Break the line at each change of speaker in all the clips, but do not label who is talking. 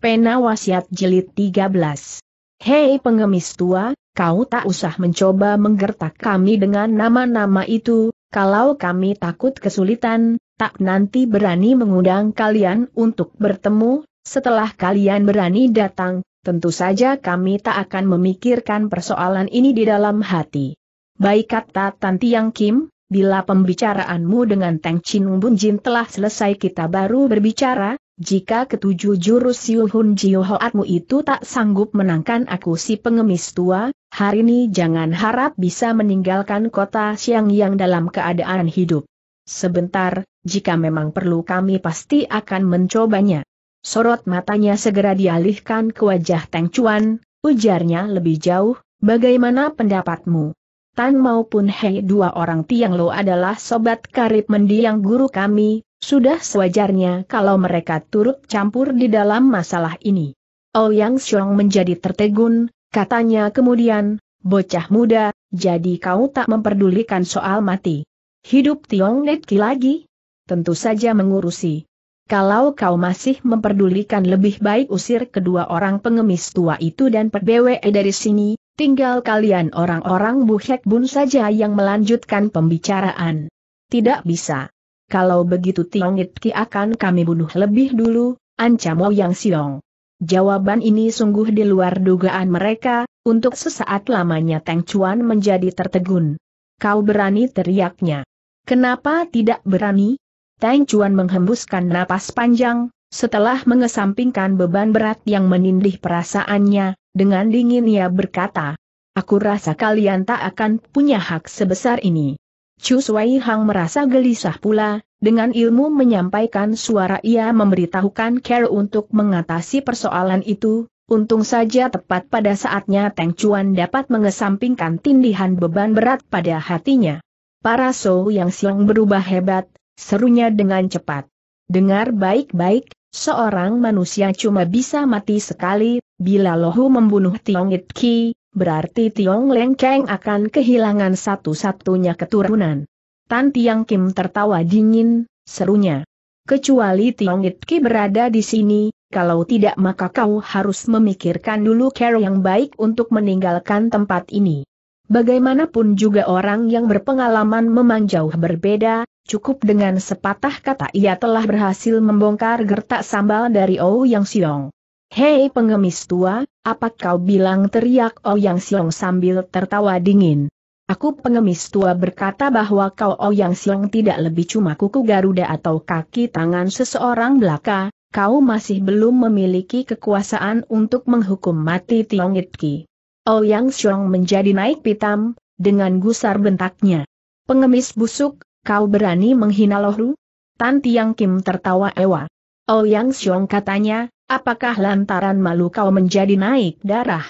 Pena Wasiat Jilid 13. Hei pengemis tua, kau tak usah mencoba menggertak kami dengan nama-nama itu, kalau kami takut kesulitan, tak nanti berani mengundang kalian untuk bertemu, setelah kalian berani datang, tentu saja kami tak akan memikirkan persoalan ini di dalam hati. Baik kata Tanti Yang Kim, bila pembicaraanmu dengan Teng Chin Bun Jin telah selesai kita baru berbicara, jika ketujuh jurus Yuhun Jiohoatmu itu tak sanggup menangkan aku si pengemis tua, hari ini jangan harap bisa meninggalkan kota siang yang dalam keadaan hidup. Sebentar, jika memang perlu kami pasti akan mencobanya. Sorot matanya segera dialihkan ke wajah Tang Chuan, ujarnya lebih jauh, bagaimana pendapatmu? Tan maupun Hei dua orang Tiang Lo adalah sobat karib mendiang guru kami, sudah sewajarnya kalau mereka turut campur di dalam masalah ini. Ouyang oh, Xiong menjadi tertegun, katanya kemudian, bocah muda, jadi kau tak memperdulikan soal mati. Hidup Tiong Netki lagi? Tentu saja mengurusi. Kalau kau masih memperdulikan lebih baik usir kedua orang pengemis tua itu dan PBWE dari sini, tinggal kalian orang-orang Buhek Bun saja yang melanjutkan pembicaraan. Tidak bisa kalau begitu Tiong Itki akan kami bunuh lebih dulu, ancam Yang Siong. Jawaban ini sungguh di luar dugaan mereka, untuk sesaat lamanya Teng Chuan menjadi tertegun. Kau berani teriaknya. Kenapa tidak berani? Teng Chuan menghembuskan napas panjang, setelah mengesampingkan beban berat yang menindih perasaannya, dengan dingin ia berkata, Aku rasa kalian tak akan punya hak sebesar ini. Chu Sui Hang merasa gelisah pula, dengan ilmu menyampaikan suara ia memberitahukan Care untuk mengatasi persoalan itu, untung saja tepat pada saatnya Teng Chuan dapat mengesampingkan tindihan beban berat pada hatinya. Para So yang siang berubah hebat, serunya dengan cepat. Dengar baik-baik, seorang manusia cuma bisa mati sekali, bila Lohu membunuh Tiong It Ki, berarti Tiong Leng Keng akan kehilangan satu-satunya keturunan. Tan Tiang Kim tertawa dingin, serunya. Kecuali Tiong It Ki berada di sini, kalau tidak maka kau harus memikirkan dulu cara yang baik untuk meninggalkan tempat ini. Bagaimanapun juga orang yang berpengalaman memang jauh berbeda, cukup dengan sepatah kata ia telah berhasil membongkar gertak sambal dari Ou Yang Siong. Hei pengemis tua, apa kau bilang teriak Ouyang oh Siong sambil tertawa dingin. Aku pengemis tua berkata bahwa kau Ouyang oh Siong tidak lebih cuma kuku Garuda atau kaki tangan seseorang belaka, kau masih belum memiliki kekuasaan untuk menghukum mati Oh Ouyang Siong menjadi naik pitam, dengan gusar bentaknya. Pengemis busuk, kau berani menghina Lohru? Tan Tiang Kim tertawa ewa. Ouyang oh Siong katanya, Apakah lantaran malu kau menjadi naik darah?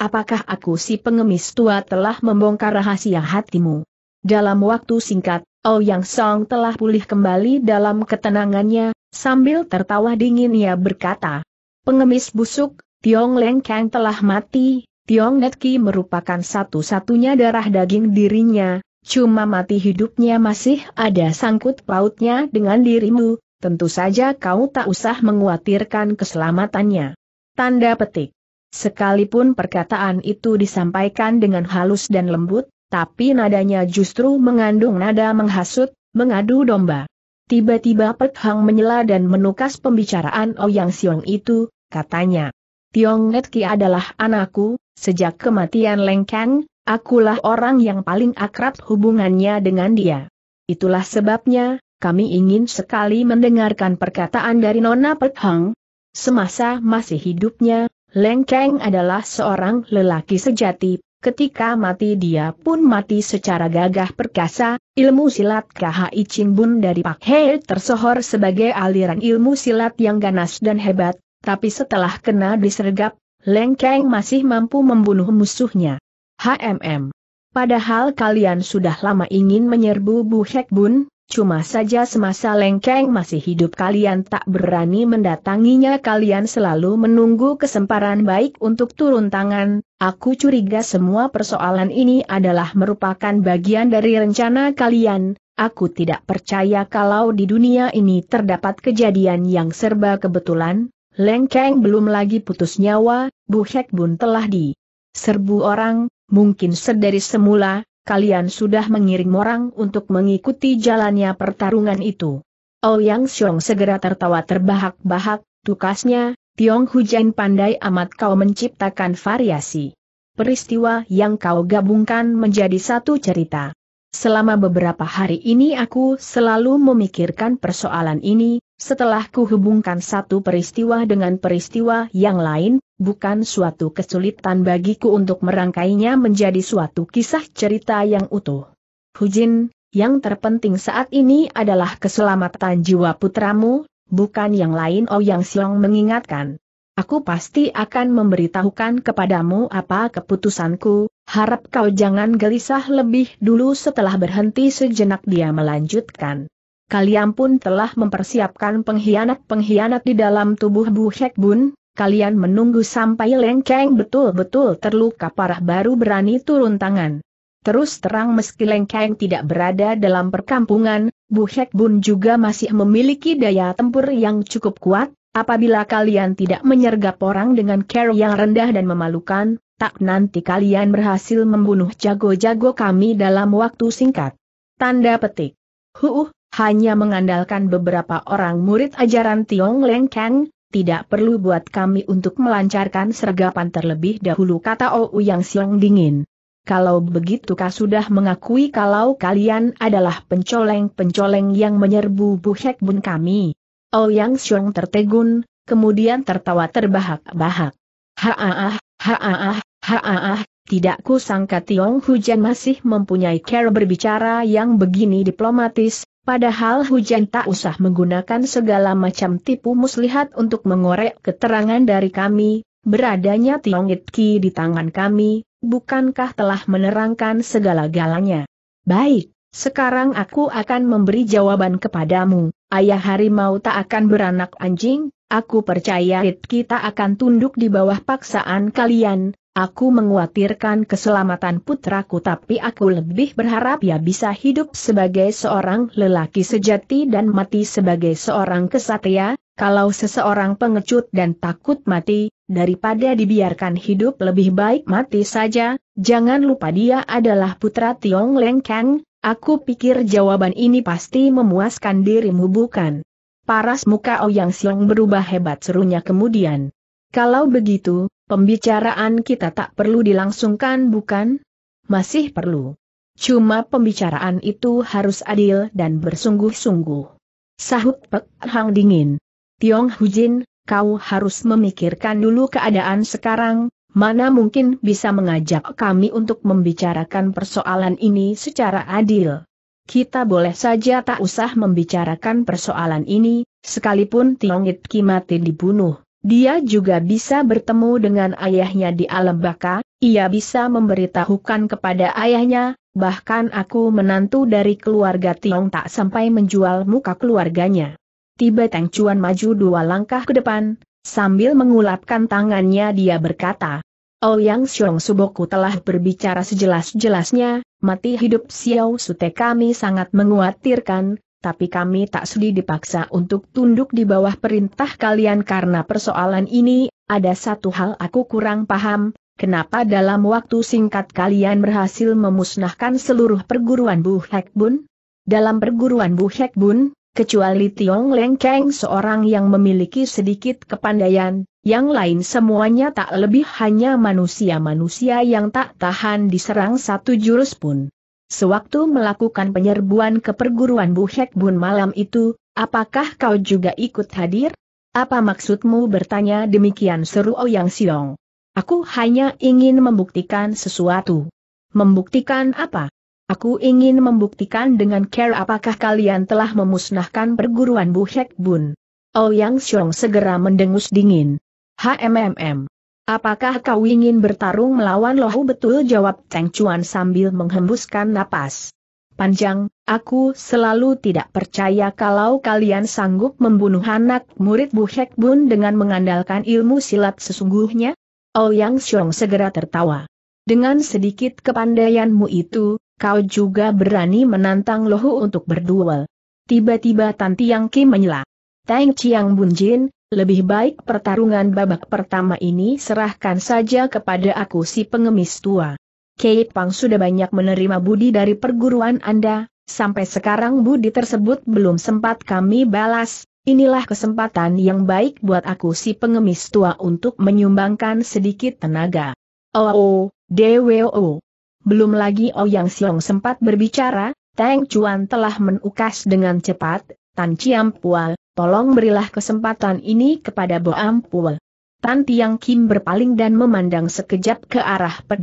Apakah aku si pengemis tua telah membongkar rahasia hatimu? Dalam waktu singkat, Oh Yang Song telah pulih kembali dalam ketenangannya, sambil tertawa dingin ia berkata, Pengemis busuk, Tiong Leng Kang telah mati, Tiong Net Ki merupakan satu-satunya darah daging dirinya, cuma mati hidupnya masih ada sangkut pautnya dengan dirimu, tentu saja kau tak usah menguatirkan keselamatannya. Tanda petik. Sekalipun perkataan itu disampaikan dengan halus dan lembut, tapi nadanya justru mengandung nada menghasut, mengadu domba. Tiba-tiba Pek Hang menyela dan menukas pembicaraan Ouyang oh Siong itu, katanya. Tiong Netki adalah anakku, sejak kematian Leng Kang, akulah orang yang paling akrab hubungannya dengan dia. Itulah sebabnya, kami ingin sekali mendengarkan perkataan dari Nona Pek Hang. Semasa masih hidupnya, Leng Cheng adalah seorang lelaki sejati, ketika mati dia pun mati secara gagah perkasa, ilmu silat KHI Ching Bun dari Pak He tersohor sebagai aliran ilmu silat yang ganas dan hebat, tapi setelah kena disergap, Leng Cheng masih mampu membunuh musuhnya. HMM. Padahal kalian sudah lama ingin menyerbu Bu Hek Bun, Cuma saja semasa Lengkeng masih hidup kalian tak berani mendatanginya kalian selalu menunggu kesempatan baik untuk turun tangan, aku curiga semua persoalan ini adalah merupakan bagian dari rencana kalian, aku tidak percaya kalau di dunia ini terdapat kejadian yang serba kebetulan, Lengkeng belum lagi putus nyawa, Bu Hek Bun telah di serbu orang, mungkin sedari semula, kalian sudah mengirim orang untuk mengikuti jalannya pertarungan itu. Ouyang Xiong segera tertawa terbahak-bahak, tukasnya, Tiong Hujan pandai amat kau menciptakan variasi. Peristiwa yang kau gabungkan menjadi satu cerita. Selama beberapa hari ini aku selalu memikirkan persoalan ini, setelah kuhubungkan satu peristiwa dengan peristiwa yang lain, bukan suatu kesulitan bagiku untuk merangkainya menjadi suatu kisah cerita yang utuh. Hujin, yang terpenting saat ini adalah keselamatan jiwa putramu, bukan yang lain Oh Yang Siong mengingatkan. Aku pasti akan memberitahukan kepadamu apa keputusanku, harap kau jangan gelisah lebih dulu setelah berhenti sejenak dia melanjutkan. Kalian pun telah mempersiapkan pengkhianat-pengkhianat di dalam tubuh Bu Hek Bun, kalian menunggu sampai Lengkeng betul-betul terluka parah baru berani turun tangan. Terus terang meski Lengkeng tidak berada dalam perkampungan, Bu Hek Bun juga masih memiliki daya tempur yang cukup kuat, apabila kalian tidak menyergap orang dengan care yang rendah dan memalukan, tak nanti kalian berhasil membunuh jago-jago kami dalam waktu singkat. Tanda petik. Huuh, hanya mengandalkan beberapa orang murid ajaran Tiong Lengkeng? tidak perlu buat kami untuk melancarkan sergapan terlebih dahulu kata Ou Yang Siang dingin. Kalau begitu kau sudah mengakui kalau kalian adalah pencoleng-pencoleng yang menyerbu Bu Hek Bun kami. Ou Yang Siang tertegun, kemudian tertawa terbahak-bahak. Haaah, haaah, haaah, tidak kusangka Tiong Hujan masih mempunyai cara berbicara yang begini diplomatis, Padahal hujan tak usah menggunakan segala macam tipu muslihat untuk mengorek keterangan dari kami, beradanya Tiong Itki di tangan kami, bukankah telah menerangkan segala galanya? Baik, sekarang aku akan memberi jawaban kepadamu, ayah harimau tak akan beranak anjing, aku percaya Itki tak akan tunduk di bawah paksaan kalian, Aku menguatirkan keselamatan putraku tapi aku lebih berharap ia bisa hidup sebagai seorang lelaki sejati dan mati sebagai seorang kesatria, kalau seseorang pengecut dan takut mati, daripada dibiarkan hidup lebih baik mati saja, jangan lupa dia adalah putra Tiong Leng Kang, aku pikir jawaban ini pasti memuaskan dirimu bukan? Paras muka Ouyang Siong berubah hebat serunya kemudian. Kalau begitu, Pembicaraan kita tak perlu dilangsungkan bukan? Masih perlu. Cuma pembicaraan itu harus adil dan bersungguh-sungguh. Sahut Pek Hang dingin. Tiong Hujin, kau harus memikirkan dulu keadaan sekarang, mana mungkin bisa mengajak kami untuk membicarakan persoalan ini secara adil. Kita boleh saja tak usah membicarakan persoalan ini, sekalipun Tiong It Kimati dibunuh. Dia juga bisa bertemu dengan ayahnya di alam baka, ia bisa memberitahukan kepada ayahnya, bahkan aku menantu dari keluarga Tiong tak sampai menjual muka keluarganya. Tiba Teng Chuan maju dua langkah ke depan, sambil mengulapkan tangannya dia berkata, Ouyang oh Xiong Suboku telah berbicara sejelas-jelasnya, mati hidup Xiao Sute kami sangat menguatirkan, tapi kami tak sudi dipaksa untuk tunduk di bawah perintah kalian karena persoalan ini, ada satu hal aku kurang paham, kenapa dalam waktu singkat kalian berhasil memusnahkan seluruh perguruan Bu Hek Bun? Dalam perguruan Bu Hek Bun, kecuali Tiong Leng Keng seorang yang memiliki sedikit kepandaian, yang lain semuanya tak lebih hanya manusia-manusia yang tak tahan diserang satu jurus pun. Sewaktu melakukan penyerbuan ke perguruan Bu Bun malam itu, apakah kau juga ikut hadir? Apa maksudmu bertanya demikian seru Oyang oh Siong? Aku hanya ingin membuktikan sesuatu. Membuktikan apa? Aku ingin membuktikan dengan care apakah kalian telah memusnahkan perguruan Bu Hek Bun. Oyang oh Siong segera mendengus dingin. HMMM. Apakah kau ingin bertarung melawan lohu betul jawab Cheng Chuan sambil menghembuskan napas. Panjang, aku selalu tidak percaya kalau kalian sanggup membunuh anak murid Bu Hek Bun dengan mengandalkan ilmu silat sesungguhnya? Ouyang Xiong segera tertawa. Dengan sedikit kepandaianmu itu, kau juga berani menantang Lohu untuk berduel. Tiba-tiba Tan Tiang Ki menyela. Teng Chiang Bun Jin. Lebih baik pertarungan babak pertama ini serahkan saja kepada aku si pengemis tua. Kei Pang sudah banyak menerima budi dari perguruan Anda, sampai sekarang budi tersebut belum sempat kami balas, Inilah kesempatan yang baik buat aku si pengemis tua untuk menyumbangkan sedikit tenaga. Oh, oh DWO. Belum lagi Oh Yang Siong sempat berbicara, Tang Chuan telah menukas dengan cepat, Tan Chiam Pual, tolong berilah kesempatan ini kepada Bo Ampul. Tan Tiang Kim berpaling dan memandang sekejap ke arah Pek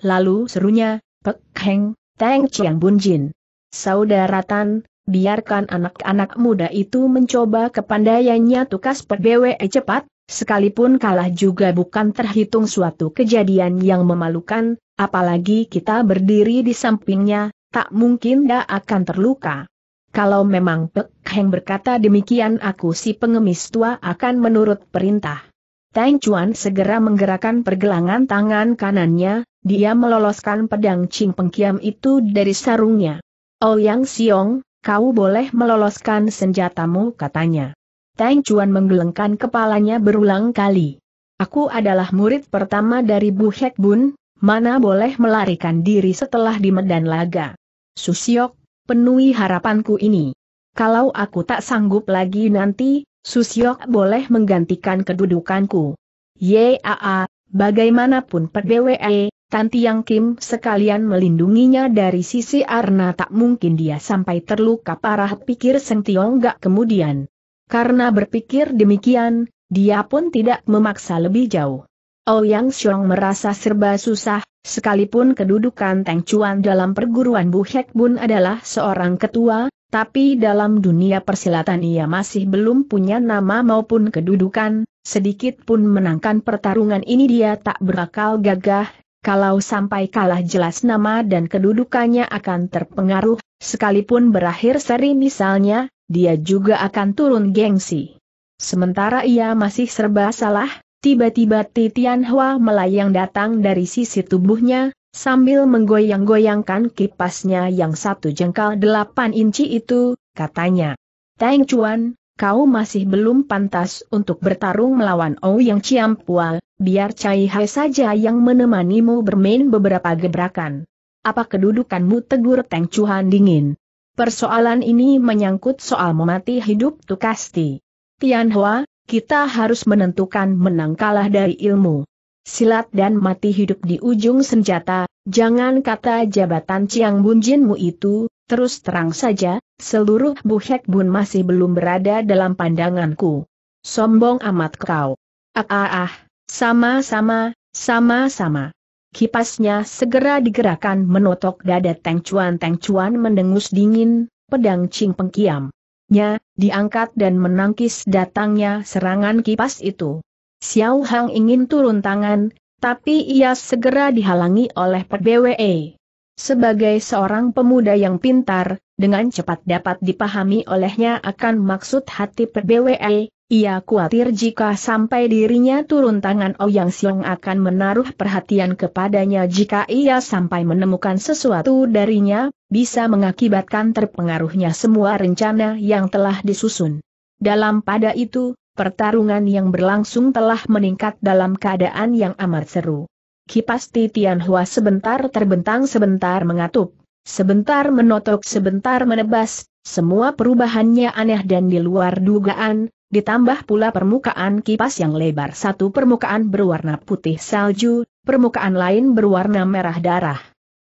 lalu serunya, Pek Heng, Teng Chiang Bun Jin. Saudara Tan, biarkan anak-anak muda itu mencoba kepandaiannya tukas Pek cepat, sekalipun kalah juga bukan terhitung suatu kejadian yang memalukan, apalagi kita berdiri di sampingnya, tak mungkin dia akan terluka. Kalau memang Pek Heng berkata demikian aku si pengemis tua akan menurut perintah. Tang Chuan segera menggerakkan pergelangan tangan kanannya, dia meloloskan pedang Ching Pengkiam itu dari sarungnya. Oh Yang Siong, kau boleh meloloskan senjatamu katanya. Tang Chuan menggelengkan kepalanya berulang kali. Aku adalah murid pertama dari Bu Hek Bun, mana boleh melarikan diri setelah di Medan Laga. Susiok, penuhi harapanku ini. Kalau aku tak sanggup lagi nanti, Susyok boleh menggantikan kedudukanku. Yaa, bagaimanapun BWE, Tanti Yang Kim sekalian melindunginya dari sisi Arna tak mungkin dia sampai terluka parah pikir Seng Tiong gak kemudian. Karena berpikir demikian, dia pun tidak memaksa lebih jauh. Ouyang Xiong merasa serba susah, Sekalipun kedudukan Teng Chuan dalam perguruan Bu Hek Bun adalah seorang ketua, tapi dalam dunia persilatan ia masih belum punya nama maupun kedudukan, sedikit pun menangkan pertarungan ini dia tak berakal gagah, kalau sampai kalah jelas nama dan kedudukannya akan terpengaruh, sekalipun berakhir seri misalnya, dia juga akan turun gengsi. Sementara ia masih serba salah, Tiba-tiba Titian Hua melayang datang dari sisi tubuhnya, sambil menggoyang-goyangkan kipasnya yang satu jengkal delapan inci itu, katanya. Teng Chuan, kau masih belum pantas untuk bertarung melawan Ouyang Pua, biar Cai Hai saja yang menemanimu bermain beberapa gebrakan. Apa kedudukanmu tegur Teng Chuan dingin? Persoalan ini menyangkut soal memati hidup Tukasti. Tian Hua, kita harus menentukan menang kalah dari ilmu. Silat dan mati hidup di ujung senjata, jangan kata jabatan Ciang Bunjinmu itu, terus terang saja, seluruh Buhek Bun masih belum berada dalam pandanganku. Sombong amat kau. Ah ah ah, sama-sama, sama-sama. Kipasnya segera digerakkan menotok dada Teng Cuan Teng Cuan mendengus dingin, pedang Cing Pengkiam nya, diangkat dan menangkis datangnya serangan kipas itu. Xiao Hang ingin turun tangan, tapi ia segera dihalangi oleh PBWE. Sebagai seorang pemuda yang pintar, dengan cepat dapat dipahami olehnya akan maksud hati PBWE, ia khawatir jika sampai dirinya turun tangan Ouyang Siong akan menaruh perhatian kepadanya jika ia sampai menemukan sesuatu darinya, bisa mengakibatkan terpengaruhnya semua rencana yang telah disusun. Dalam pada itu, pertarungan yang berlangsung telah meningkat dalam keadaan yang amat seru. Kipas Titian Hua sebentar terbentang sebentar mengatup, sebentar menotok sebentar menebas, semua perubahannya aneh dan di luar dugaan, ditambah pula permukaan kipas yang lebar satu permukaan berwarna putih salju, permukaan lain berwarna merah darah.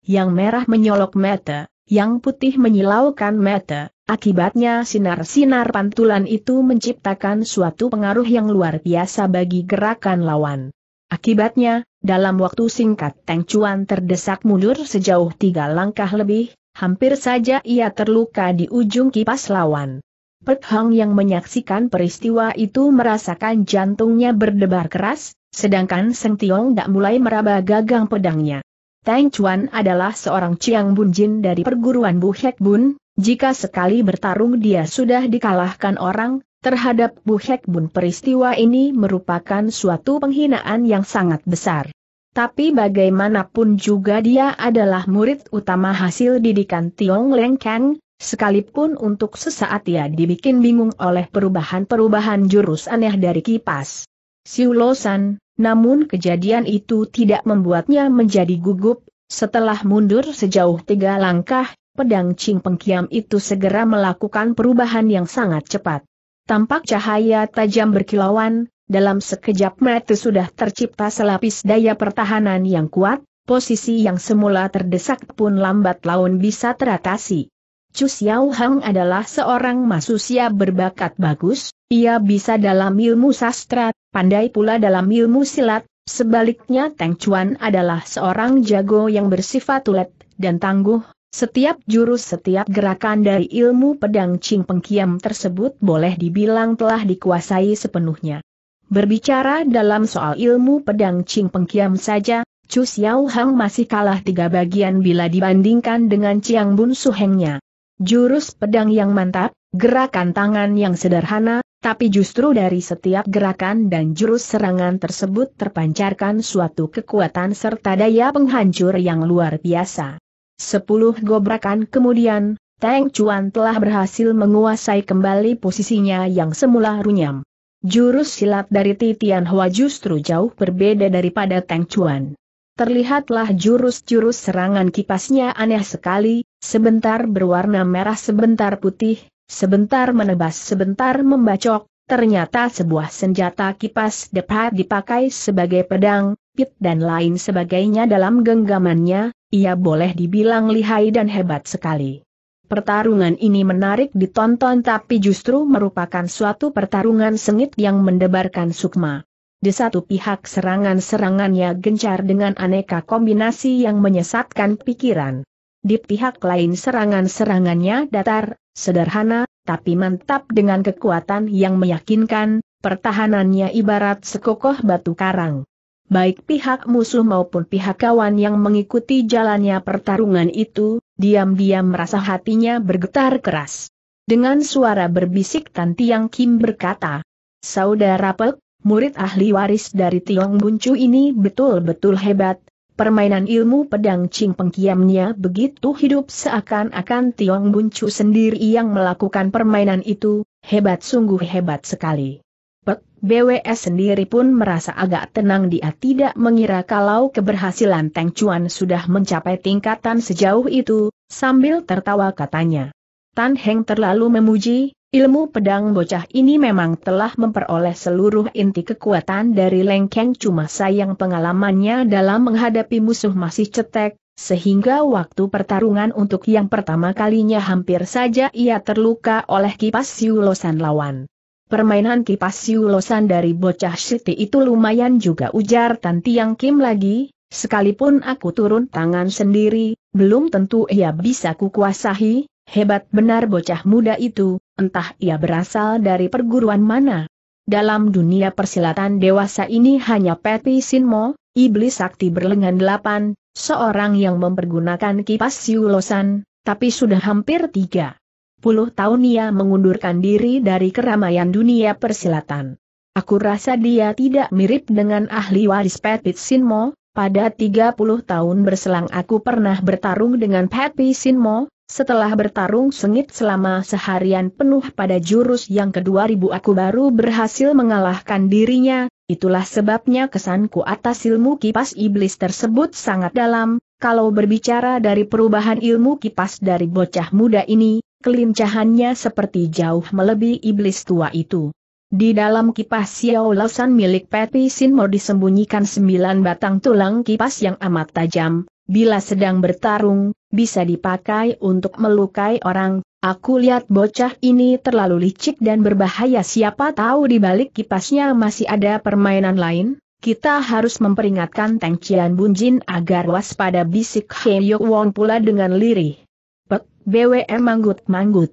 Yang merah menyolok mata, yang putih menyilaukan mata, akibatnya sinar-sinar pantulan itu menciptakan suatu pengaruh yang luar biasa bagi gerakan lawan. Akibatnya, dalam waktu singkat Teng Chuan terdesak mundur sejauh tiga langkah lebih, hampir saja ia terluka di ujung kipas lawan. Pet Hong yang menyaksikan peristiwa itu merasakan jantungnya berdebar keras, sedangkan Seng Tiong tidak mulai meraba gagang pedangnya. Tang Chuan adalah seorang Chiang Bun Jin dari perguruan Bu Hek Bun, jika sekali bertarung dia sudah dikalahkan orang, terhadap Bu Hek Bun peristiwa ini merupakan suatu penghinaan yang sangat besar. Tapi bagaimanapun juga dia adalah murid utama hasil didikan Tiong Leng Kang, Sekalipun untuk sesaat ia dibikin bingung oleh perubahan-perubahan jurus aneh dari kipas. Siulosan, namun kejadian itu tidak membuatnya menjadi gugup, setelah mundur sejauh tiga langkah, pedang Cing Pengkiam itu segera melakukan perubahan yang sangat cepat. Tampak cahaya tajam berkilauan, dalam sekejap mata sudah tercipta selapis daya pertahanan yang kuat, posisi yang semula terdesak pun lambat laun bisa teratasi. Chu Xiao Hang adalah seorang manusia berbakat bagus, ia bisa dalam ilmu sastra, pandai pula dalam ilmu silat, sebaliknya Teng Chuan adalah seorang jago yang bersifat ulet dan tangguh, setiap jurus setiap gerakan dari ilmu pedang Ching Pengkiam tersebut boleh dibilang telah dikuasai sepenuhnya. Berbicara dalam soal ilmu pedang Ching Pengkiam saja, Chu Xiao Hang masih kalah tiga bagian bila dibandingkan dengan Chiang Bun Hengnya. Jurus pedang yang mantap, gerakan tangan yang sederhana, tapi justru dari setiap gerakan dan jurus serangan tersebut terpancarkan suatu kekuatan serta daya penghancur yang luar biasa. Sepuluh gobrakan kemudian, Tang Chuan telah berhasil menguasai kembali posisinya yang semula runyam. Jurus silat dari Titian Hua justru jauh berbeda daripada Tang Chuan. Terlihatlah jurus-jurus serangan kipasnya aneh sekali, Sebentar berwarna merah sebentar putih, sebentar menebas sebentar membacok, ternyata sebuah senjata kipas dapat dipakai sebagai pedang, pit dan lain sebagainya dalam genggamannya, ia boleh dibilang lihai dan hebat sekali. Pertarungan ini menarik ditonton tapi justru merupakan suatu pertarungan sengit yang mendebarkan sukma. Di satu pihak serangan-serangannya gencar dengan aneka kombinasi yang menyesatkan pikiran. Di pihak lain serangan-serangannya datar, sederhana, tapi mantap dengan kekuatan yang meyakinkan, pertahanannya ibarat sekokoh batu karang. Baik pihak musuh maupun pihak kawan yang mengikuti jalannya pertarungan itu, diam-diam merasa hatinya bergetar keras. Dengan suara berbisik Tan Tiang Kim berkata, Saudara Pek, murid ahli waris dari Tiong Buncu ini betul-betul hebat, Permainan ilmu pedang Ching pengkiamnya begitu hidup seakan-akan Tiong Buncu sendiri yang melakukan permainan itu, hebat sungguh hebat sekali. Pek BWS sendiri pun merasa agak tenang dia tidak mengira kalau keberhasilan Teng Chuan sudah mencapai tingkatan sejauh itu, sambil tertawa katanya. Tan Heng terlalu memuji, Ilmu pedang bocah ini memang telah memperoleh seluruh inti kekuatan dari Lengkeng cuma sayang pengalamannya dalam menghadapi musuh masih cetek, sehingga waktu pertarungan untuk yang pertama kalinya hampir saja ia terluka oleh kipas siulosan lawan. Permainan kipas siulosan dari bocah Siti itu lumayan juga ujar Tan Tiang Kim lagi, sekalipun aku turun tangan sendiri, belum tentu ia bisa kukuasahi, Hebat benar bocah muda itu, entah ia berasal dari perguruan mana. Dalam dunia persilatan dewasa ini hanya Peti Sinmo, iblis sakti berlengan delapan, seorang yang mempergunakan kipas siulosan, tapi sudah hampir tiga puluh tahun ia mengundurkan diri dari keramaian dunia persilatan. Aku rasa dia tidak mirip dengan ahli waris Peti Sinmo, pada puluh tahun berselang aku pernah bertarung dengan Peti Sinmo, setelah bertarung sengit selama seharian penuh pada jurus yang kedua ribu aku baru berhasil mengalahkan dirinya, itulah sebabnya kesanku atas ilmu kipas iblis tersebut sangat dalam, kalau berbicara dari perubahan ilmu kipas dari bocah muda ini, kelincahannya seperti jauh melebihi iblis tua itu. Di dalam kipas Xiao Lausan milik Patty Sinmo disembunyikan sembilan batang tulang kipas yang amat tajam, bila sedang bertarung, bisa dipakai untuk melukai orang, aku lihat bocah ini terlalu licik dan berbahaya siapa tahu di balik kipasnya masih ada permainan lain, kita harus memperingatkan Tang Cian Bunjin agar waspada bisik He Yok Won pula dengan lirih. Pek, BWM manggut-manggut.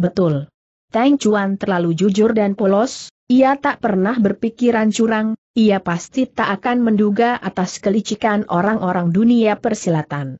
Betul. Tang Chuan terlalu jujur dan polos, ia tak pernah berpikiran curang, ia pasti tak akan menduga atas kelicikan orang-orang dunia persilatan.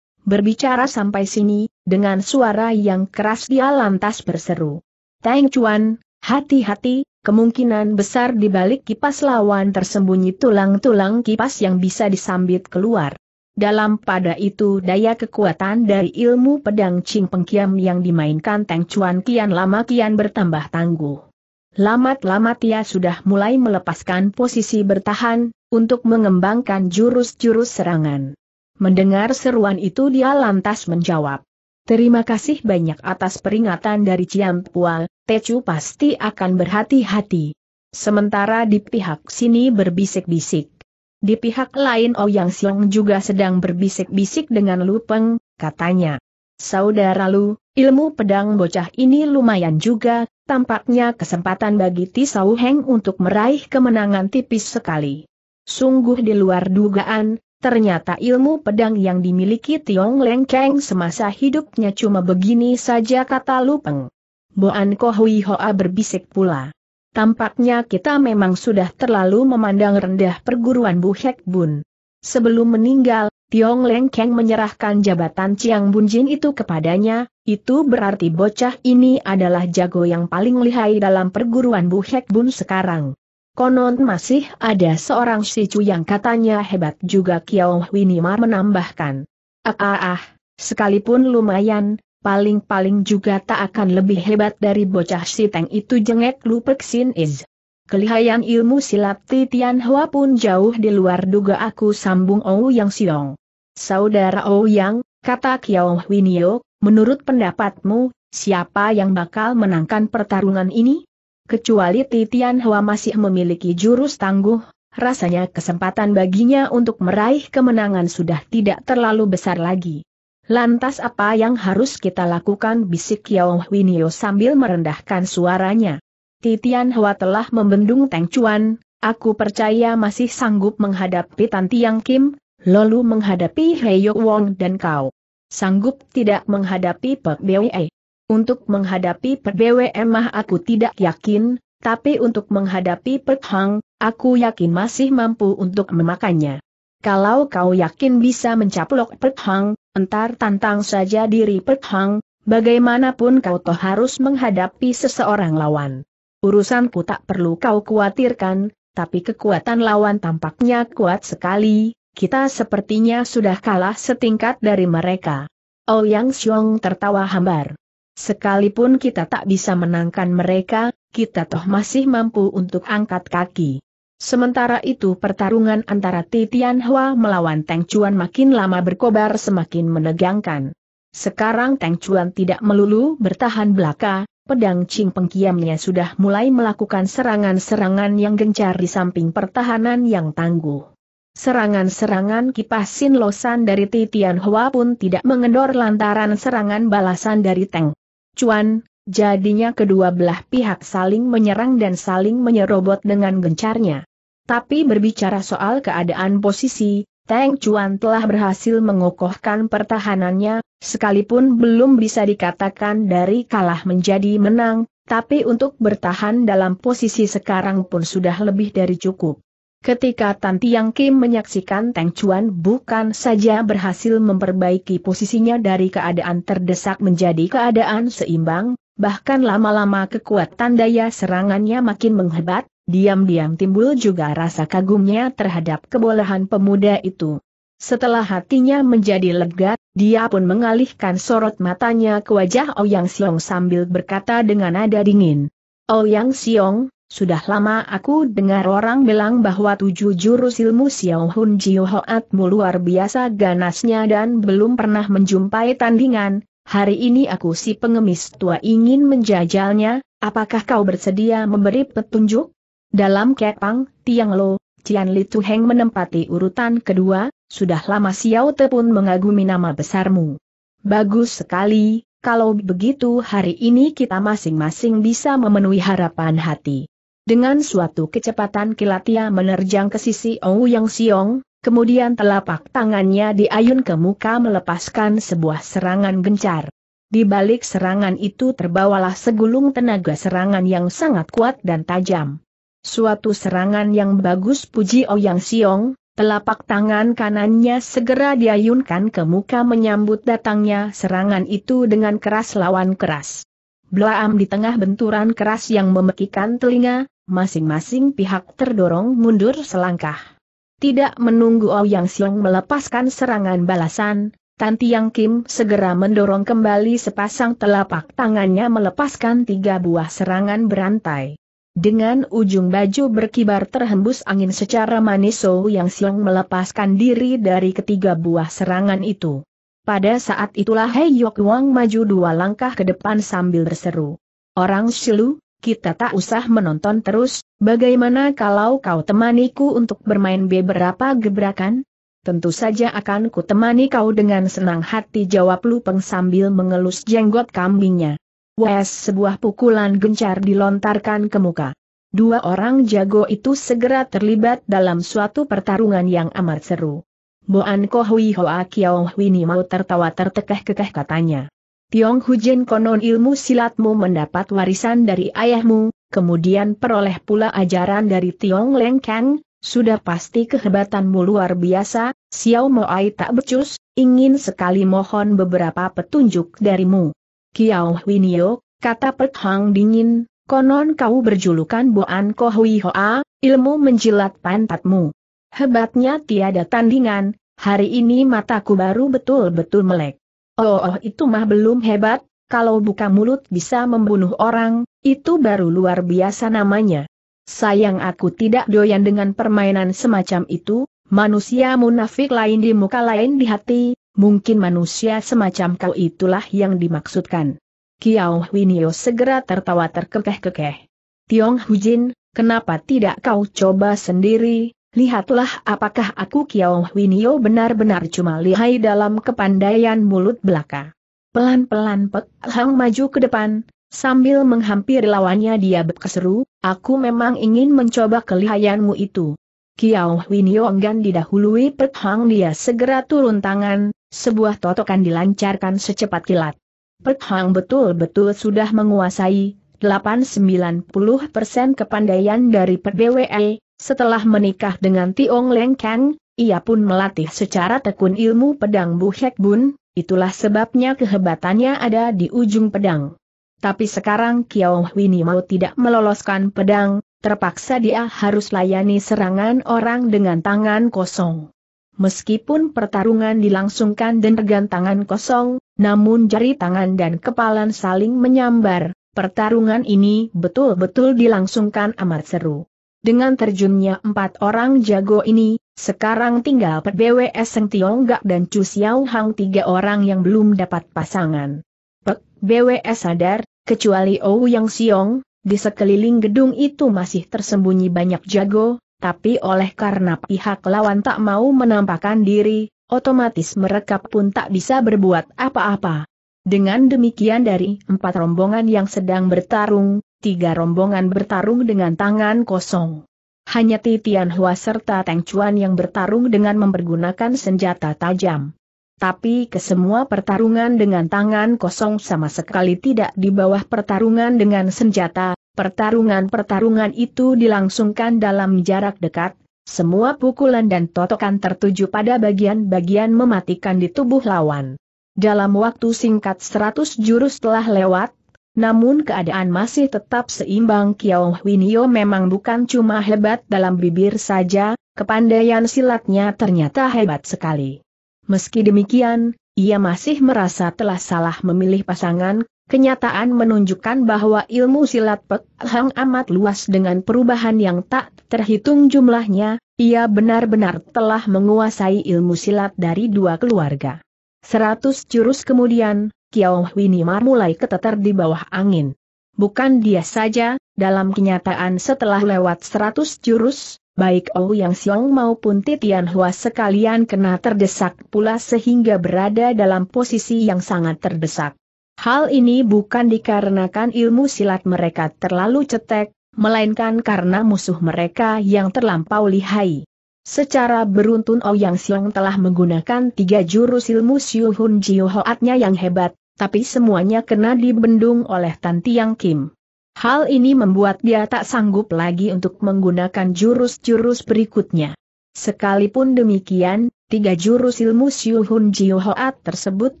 Berbicara sampai sini, dengan suara yang keras dia lantas berseru. Tang Chuan, hati-hati, kemungkinan besar di balik kipas lawan tersembunyi tulang-tulang kipas yang bisa disambit keluar. Dalam pada itu daya kekuatan dari ilmu pedang Ching Pengkiam yang dimainkan Tang Chuan kian lama kian bertambah tangguh. Lamat-lamat ia sudah mulai melepaskan posisi bertahan, untuk mengembangkan jurus-jurus serangan. Mendengar seruan itu dia lantas menjawab. Terima kasih banyak atas peringatan dari Ciam Ciampual, Tecu pasti akan berhati-hati. Sementara di pihak sini berbisik-bisik. Di pihak lain Ouyang oh Xiong juga sedang berbisik-bisik dengan Lupeng, katanya. Saudara Lu, ilmu pedang bocah ini lumayan juga, tampaknya kesempatan bagi Tisau Heng untuk meraih kemenangan tipis sekali. Sungguh di luar dugaan, Ternyata ilmu pedang yang dimiliki Tiong Leng Cheng semasa hidupnya cuma begini saja kata Lupeng. Boan Ko Hui Hoa berbisik pula. Tampaknya kita memang sudah terlalu memandang rendah perguruan Bu Hek Bun. Sebelum meninggal, Tiong Leng Cheng menyerahkan jabatan Chiang Bun Jin itu kepadanya, itu berarti bocah ini adalah jago yang paling lihai dalam perguruan Bu Hek Bun sekarang. Konon masih ada seorang si sicu yang katanya hebat juga Kiao Winimar menambahkan. Ah ah ah, sekalipun lumayan, paling-paling juga tak akan lebih hebat dari bocah si Teng itu jengek Lu Peksin Iz. Kelihayan ilmu silap Titian Hua pun jauh di luar duga aku sambung Ou Yang Siong. Saudara Ou Yang, kata Kiao Winio, menurut pendapatmu, siapa yang bakal menangkan pertarungan ini? Kecuali Titian Hua masih memiliki jurus tangguh, rasanya kesempatan baginya untuk meraih kemenangan sudah tidak terlalu besar lagi. Lantas apa yang harus kita lakukan bisik Yao Winio sambil merendahkan suaranya. Titian Hua telah membendung Teng Chuan, aku percaya masih sanggup menghadapi Tan Tiang Kim, lalu menghadapi Hei Wong dan kau. Sanggup tidak menghadapi Pek Bwe. Untuk menghadapi PBWM mah aku tidak yakin, tapi untuk menghadapi Hang, aku yakin masih mampu untuk memakannya. Kalau kau yakin bisa mencaplok Hang, entar tantang saja diri Hang, bagaimanapun kau toh harus menghadapi seseorang lawan. Urusanku tak perlu kau khawatirkan, tapi kekuatan lawan tampaknya kuat sekali, kita sepertinya sudah kalah setingkat dari mereka. Oh Yang Xiong tertawa hambar. Sekalipun kita tak bisa menangkan mereka, kita toh masih mampu untuk angkat kaki. Sementara itu pertarungan antara Titian Hua melawan Teng Chuan makin lama berkobar semakin menegangkan. Sekarang Teng Chuan tidak melulu bertahan belaka, pedang Ching pengkiamnya sudah mulai melakukan serangan-serangan yang gencar di samping pertahanan yang tangguh. Serangan-serangan kipas Sin Losan dari Titian Hua pun tidak mengendor lantaran serangan balasan dari Teng Cuan, jadinya kedua belah pihak saling menyerang dan saling menyerobot dengan gencarnya. Tapi berbicara soal keadaan posisi, Tang Cuan telah berhasil mengokohkan pertahanannya, sekalipun belum bisa dikatakan dari kalah menjadi menang, tapi untuk bertahan dalam posisi sekarang pun sudah lebih dari cukup. Ketika Tan Tiang Kim menyaksikan Teng Chuan bukan saja berhasil memperbaiki posisinya dari keadaan terdesak menjadi keadaan seimbang, bahkan lama-lama kekuatan daya serangannya makin menghebat, diam-diam timbul juga rasa kagumnya terhadap kebolehan pemuda itu. Setelah hatinya menjadi lega, dia pun mengalihkan sorot matanya ke wajah Ouyang Xiong sambil berkata dengan nada dingin. Ouyang Xiong, sudah lama aku dengar orang bilang bahwa tujuh jurus ilmu Xiao Hun Jiu Hoatmu luar biasa ganasnya dan belum pernah menjumpai tandingan, hari ini aku si pengemis tua ingin menjajalnya, apakah kau bersedia memberi petunjuk? Dalam kepang, Tiang Lo, Cian Li Tu Heng menempati urutan kedua, sudah lama Xiao Te pun mengagumi nama besarmu. Bagus sekali, kalau begitu hari ini kita masing-masing bisa memenuhi harapan hati. Dengan suatu kecepatan kilat ia menerjang ke sisi Ouyang Siong, kemudian telapak tangannya diayun ke muka melepaskan sebuah serangan gencar. Di balik serangan itu terbawalah segulung tenaga serangan yang sangat kuat dan tajam. Suatu serangan yang bagus puji Ouyang Siong, Telapak tangan kanannya segera diayunkan ke muka menyambut datangnya serangan itu dengan keras lawan keras. Blaam di tengah benturan keras yang memekikan telinga, masing-masing pihak terdorong mundur selangkah. Tidak menunggu Ouyang Xiong melepaskan serangan balasan, Tan Tiang Kim segera mendorong kembali sepasang telapak tangannya melepaskan tiga buah serangan berantai. Dengan ujung baju berkibar terhembus angin secara manis So Yang melepaskan diri dari ketiga buah serangan itu. Pada saat itulah Hei Yok Wang maju dua langkah ke depan sambil berseru. Orang Shilu, kita tak usah menonton terus, bagaimana kalau kau temaniku untuk bermain beberapa gebrakan? Tentu saja akan ku temani kau dengan senang hati jawab Lu Peng sambil mengelus jenggot kambingnya. Wes sebuah pukulan gencar dilontarkan ke muka. Dua orang jago itu segera terlibat dalam suatu pertarungan yang amat seru. Boan Ko Hui Hoa Kiao Hwini mau tertawa tertekeh-kekeh katanya. Tiong Hujen konon ilmu silatmu mendapat warisan dari ayahmu, kemudian peroleh pula ajaran dari Tiong Leng Kang, sudah pasti kehebatanmu luar biasa, Xiao Moai tak becus, ingin sekali mohon beberapa petunjuk darimu. Kiao Huinio, kata Pek Hang dingin, konon kau berjulukan Boan Ko Hui Hoa, ilmu menjilat pantatmu. Hebatnya tiada tandingan, hari ini mataku baru betul-betul melek. Oh, oh itu mah belum hebat, kalau buka mulut bisa membunuh orang, itu baru luar biasa namanya. Sayang aku tidak doyan dengan permainan semacam itu, manusia munafik lain di muka lain di hati, mungkin manusia semacam kau itulah yang dimaksudkan. Kiao Winio segera tertawa terkekeh-kekeh. Tiong Hujin, kenapa tidak kau coba sendiri, Lihatlah apakah aku Kiao Winio benar-benar cuma lihai dalam kepandaian mulut belaka. Pelan-pelan Pek Hang maju ke depan, sambil menghampiri lawannya dia berkeseru, aku memang ingin mencoba kelihayanmu itu. Kiao Winio enggan didahului Pek Hang dia segera turun tangan, sebuah totokan dilancarkan secepat kilat. Pek Hang betul-betul sudah menguasai 890% kepandaian dari BWE, setelah menikah dengan Tiong Leng Kang, ia pun melatih secara tekun ilmu pedang Bu Hek Bun, itulah sebabnya kehebatannya ada di ujung pedang. Tapi sekarang Kiao Ni mau tidak meloloskan pedang, terpaksa dia harus layani serangan orang dengan tangan kosong. Meskipun pertarungan dilangsungkan dengan tangan kosong, namun jari tangan dan kepalan saling menyambar, pertarungan ini betul-betul dilangsungkan amat seru. Dengan terjunnya empat orang jago ini, sekarang tinggal Pet BWS Seng Tionggak dan Chu Xiao Hang tiga orang yang belum dapat pasangan. Pek BWS sadar, kecuali Ou Yang Siong, di sekeliling gedung itu masih tersembunyi banyak jago, tapi oleh karena pihak lawan tak mau menampakkan diri, otomatis mereka pun tak bisa berbuat apa-apa. Dengan demikian dari empat rombongan yang sedang bertarung, tiga rombongan bertarung dengan tangan kosong. Hanya Titian Hua serta Teng Chuan yang bertarung dengan mempergunakan senjata tajam. Tapi kesemua pertarungan dengan tangan kosong sama sekali tidak di bawah pertarungan dengan senjata, pertarungan-pertarungan itu dilangsungkan dalam jarak dekat, semua pukulan dan totokan tertuju pada bagian-bagian mematikan di tubuh lawan. Dalam waktu singkat 100 jurus telah lewat, namun keadaan masih tetap seimbang Kiao Winio memang bukan cuma hebat dalam bibir saja, kepandaian silatnya ternyata hebat sekali. Meski demikian, ia masih merasa telah salah memilih pasangan, kenyataan menunjukkan bahwa ilmu silat Pek Hang amat luas dengan perubahan yang tak terhitung jumlahnya, ia benar-benar telah menguasai ilmu silat dari dua keluarga. Seratus jurus kemudian, Kiao Winimar mulai keteter di bawah angin. Bukan dia saja, dalam kenyataan setelah lewat seratus jurus, baik Ou Yang Xiong maupun Titian Hua sekalian kena terdesak pula sehingga berada dalam posisi yang sangat terdesak. Hal ini bukan dikarenakan ilmu silat mereka terlalu cetek, melainkan karena musuh mereka yang terlampau lihai. Secara beruntun Ouyang Xiong telah menggunakan tiga jurus ilmu Siuhun Jiuhoatnya yang hebat, tapi semuanya kena dibendung oleh Tan Tiang Kim. Hal ini membuat dia tak sanggup lagi untuk menggunakan jurus-jurus berikutnya. Sekalipun demikian, tiga jurus ilmu Siu Hun Jiu Hoat tersebut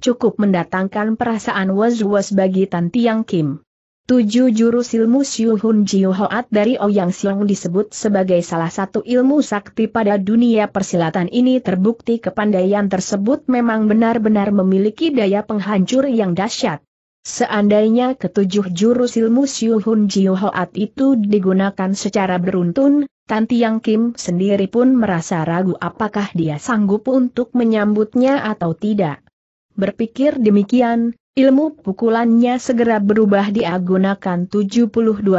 cukup mendatangkan perasaan was-was bagi Tan Tiang Kim. Tujuh jurus ilmu Siuhun Hoat dari Ouyang Xiong disebut sebagai salah satu ilmu sakti pada dunia persilatan ini terbukti kepandaian tersebut memang benar-benar memiliki daya penghancur yang dahsyat. Seandainya ketujuh jurus ilmu Siuhun Hoat itu digunakan secara beruntun, Tan Tiang Kim sendiri pun merasa ragu apakah dia sanggup untuk menyambutnya atau tidak. Berpikir demikian, Ilmu pukulannya segera berubah diagunakan 72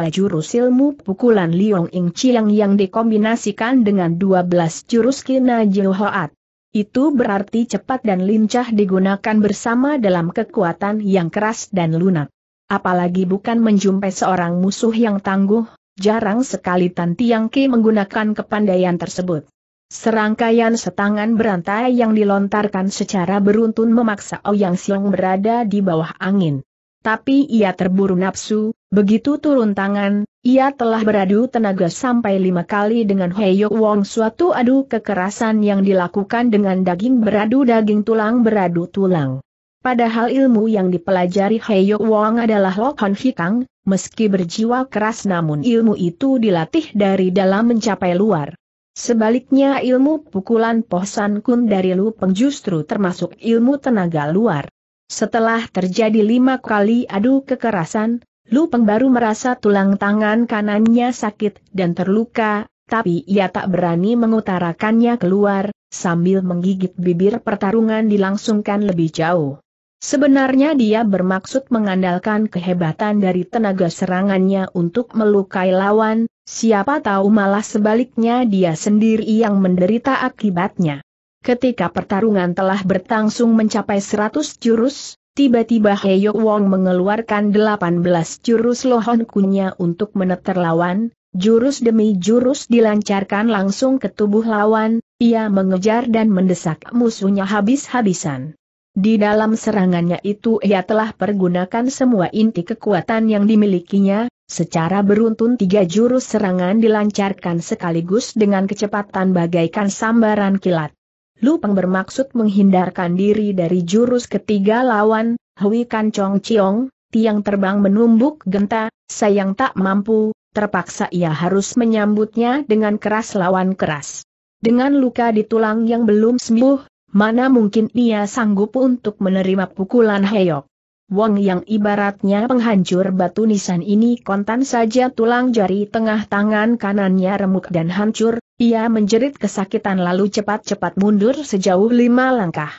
jurus ilmu pukulan Liong Ing Chiang yang dikombinasikan dengan 12 jurus Kina Jiu Hoat. Itu berarti cepat dan lincah digunakan bersama dalam kekuatan yang keras dan lunak. Apalagi bukan menjumpai seorang musuh yang tangguh, jarang sekali Tan Tiang Ki menggunakan kepandaian tersebut. Serangkaian setangan berantai yang dilontarkan secara beruntun memaksa Ouyang Siong berada di bawah angin. Tapi ia terburu nafsu, begitu turun tangan, ia telah beradu tenaga sampai lima kali dengan Hei Heyok Wong suatu adu kekerasan yang dilakukan dengan daging beradu daging tulang beradu tulang. Padahal ilmu yang dipelajari Hei Heyok Wong adalah Hon Hikang, meski berjiwa keras namun ilmu itu dilatih dari dalam mencapai luar. Sebaliknya ilmu pukulan Pohsan Kun dari Lu Peng justru termasuk ilmu tenaga luar. Setelah terjadi lima kali adu kekerasan, Lu Peng baru merasa tulang tangan kanannya sakit dan terluka, tapi ia tak berani mengutarakannya keluar, sambil menggigit bibir pertarungan dilangsungkan lebih jauh. Sebenarnya dia bermaksud mengandalkan kehebatan dari tenaga serangannya untuk melukai lawan, siapa tahu malah sebaliknya dia sendiri yang menderita akibatnya. Ketika pertarungan telah bertangsung mencapai 100 jurus, tiba-tiba Heyo Wong mengeluarkan 18 jurus lohon kunya untuk meneter lawan, jurus demi jurus dilancarkan langsung ke tubuh lawan, ia mengejar dan mendesak musuhnya habis-habisan. Di dalam serangannya itu ia telah pergunakan semua inti kekuatan yang dimilikinya, secara beruntun tiga jurus serangan dilancarkan sekaligus dengan kecepatan bagaikan sambaran kilat. Lu Peng bermaksud menghindarkan diri dari jurus ketiga lawan, Hui Kan Chong Chiong, tiang terbang menumbuk genta, sayang tak mampu, terpaksa ia harus menyambutnya dengan keras lawan keras. Dengan luka di tulang yang belum sembuh, Mana mungkin ia sanggup untuk menerima pukulan Heyok. Wong yang ibaratnya penghancur batu nisan ini kontan saja tulang jari tengah tangan kanannya remuk dan hancur, ia menjerit kesakitan lalu cepat-cepat mundur sejauh lima langkah.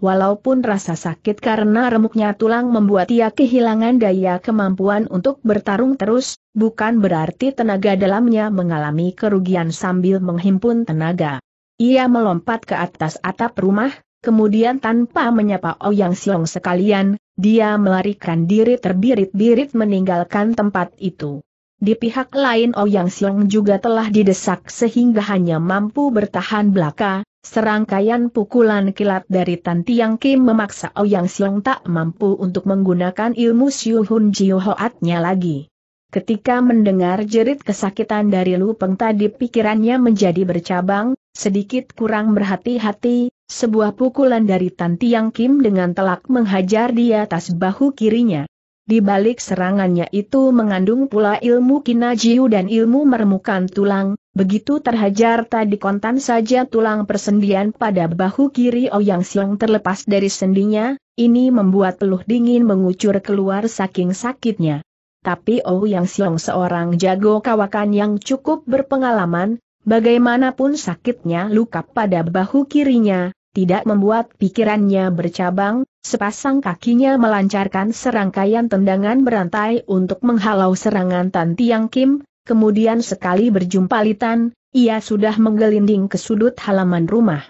Walaupun rasa sakit karena remuknya tulang membuat ia kehilangan daya kemampuan untuk bertarung terus, bukan berarti tenaga dalamnya mengalami kerugian sambil menghimpun tenaga. Ia melompat ke atas atap rumah, kemudian tanpa menyapa Oyang oh Siong sekalian, dia melarikan diri terbirit-birit meninggalkan tempat itu. Di pihak lain Oyang oh Siong juga telah didesak sehingga hanya mampu bertahan belaka, serangkaian pukulan kilat dari Tan Tiang Kim memaksa Oyang oh Siong tak mampu untuk menggunakan ilmu Siu Hun Jiu Hoatnya lagi. Ketika mendengar jerit kesakitan dari Peng tadi pikirannya menjadi bercabang, sedikit kurang berhati-hati, sebuah pukulan dari Tan Tiang Kim dengan telak menghajar di atas bahu kirinya. Di balik serangannya itu mengandung pula ilmu kinajiu dan ilmu meremukan tulang, begitu terhajar tadi kontan saja tulang persendian pada bahu kiri Oyang oh Siang terlepas dari sendinya, ini membuat peluh dingin mengucur keluar saking sakitnya tapi Oh yang Siong seorang jago kawakan yang cukup berpengalaman, bagaimanapun sakitnya luka pada bahu kirinya, tidak membuat pikirannya bercabang, sepasang kakinya melancarkan serangkaian tendangan berantai untuk menghalau serangan Tan Tiang Kim, kemudian sekali berjumpa Litan, ia sudah menggelinding ke sudut halaman rumah.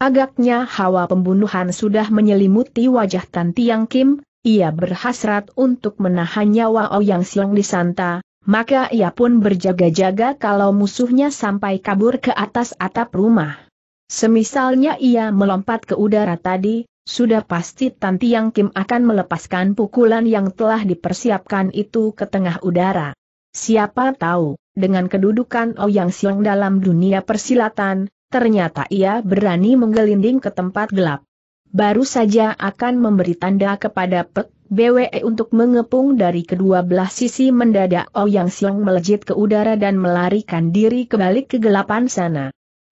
Agaknya hawa pembunuhan sudah menyelimuti wajah Tan Tiang Kim, ia berhasrat untuk menahan nyawa Ouyang Siang di Santa, maka ia pun berjaga-jaga kalau musuhnya sampai kabur ke atas atap rumah. Semisalnya ia melompat ke udara tadi, sudah pasti Tanti Yang Kim akan melepaskan pukulan yang telah dipersiapkan itu ke tengah udara. Siapa tahu, dengan kedudukan Ouyang Siang dalam dunia persilatan, ternyata ia berani menggelinding ke tempat gelap baru saja akan memberi tanda kepada Pek BWE untuk mengepung dari kedua belah sisi mendadak Yang Xiong melejit ke udara dan melarikan diri kebalik kegelapan kegelapan sana.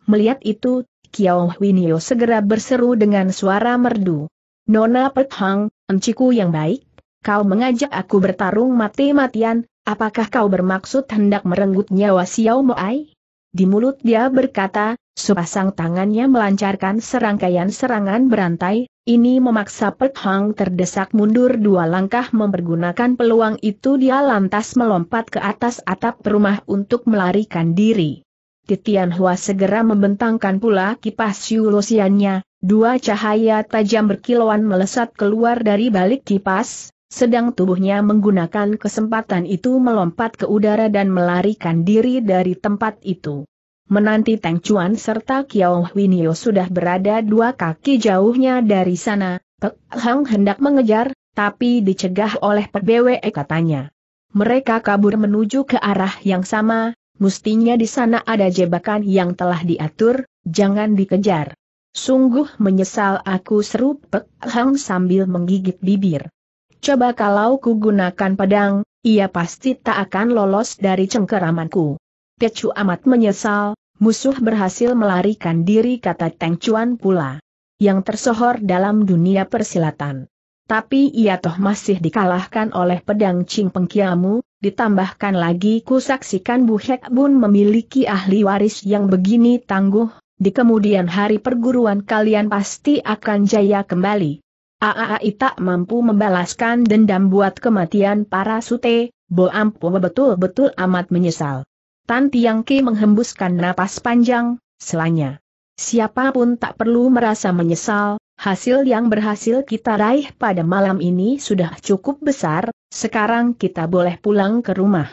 Melihat itu, Kiao Winio segera berseru dengan suara merdu. Nona Pek Hang, enciku yang baik, kau mengajak aku bertarung mati-matian, apakah kau bermaksud hendak merenggut nyawa Xiao Moai? Di mulut dia berkata, Sepasang tangannya melancarkan serangkaian serangan berantai, ini memaksa Pek Hang terdesak mundur dua langkah mempergunakan peluang itu dia lantas melompat ke atas atap rumah untuk melarikan diri. Titian Hua segera membentangkan pula kipas Yulosiannya, dua cahaya tajam berkilauan melesat keluar dari balik kipas, sedang tubuhnya menggunakan kesempatan itu melompat ke udara dan melarikan diri dari tempat itu. Menanti Teng Chuan serta Kiao Winio sudah berada dua kaki jauhnya dari sana, Pek Hang hendak mengejar, tapi dicegah oleh Pek Bwe katanya. Mereka kabur menuju ke arah yang sama, mustinya di sana ada jebakan yang telah diatur, jangan dikejar. Sungguh menyesal aku seru Pek Hang sambil menggigit bibir. Coba kalau ku gunakan pedang, ia pasti tak akan lolos dari cengkeramanku. Tecu amat menyesal, musuh berhasil melarikan diri kata Teng Chuan pula. Yang tersohor dalam dunia persilatan. Tapi ia toh masih dikalahkan oleh pedang Ching Kiamu, ditambahkan lagi ku saksikan Bu Hek Bun memiliki ahli waris yang begini tangguh, di kemudian hari perguruan kalian pasti akan jaya kembali. Aaai tak mampu membalaskan dendam buat kematian para sute, Bo Ampo betul-betul amat menyesal. Tan Tiang Ki menghembuskan napas panjang, selanya. Siapapun tak perlu merasa menyesal, hasil yang berhasil kita raih pada malam ini sudah cukup besar, sekarang kita boleh pulang ke rumah.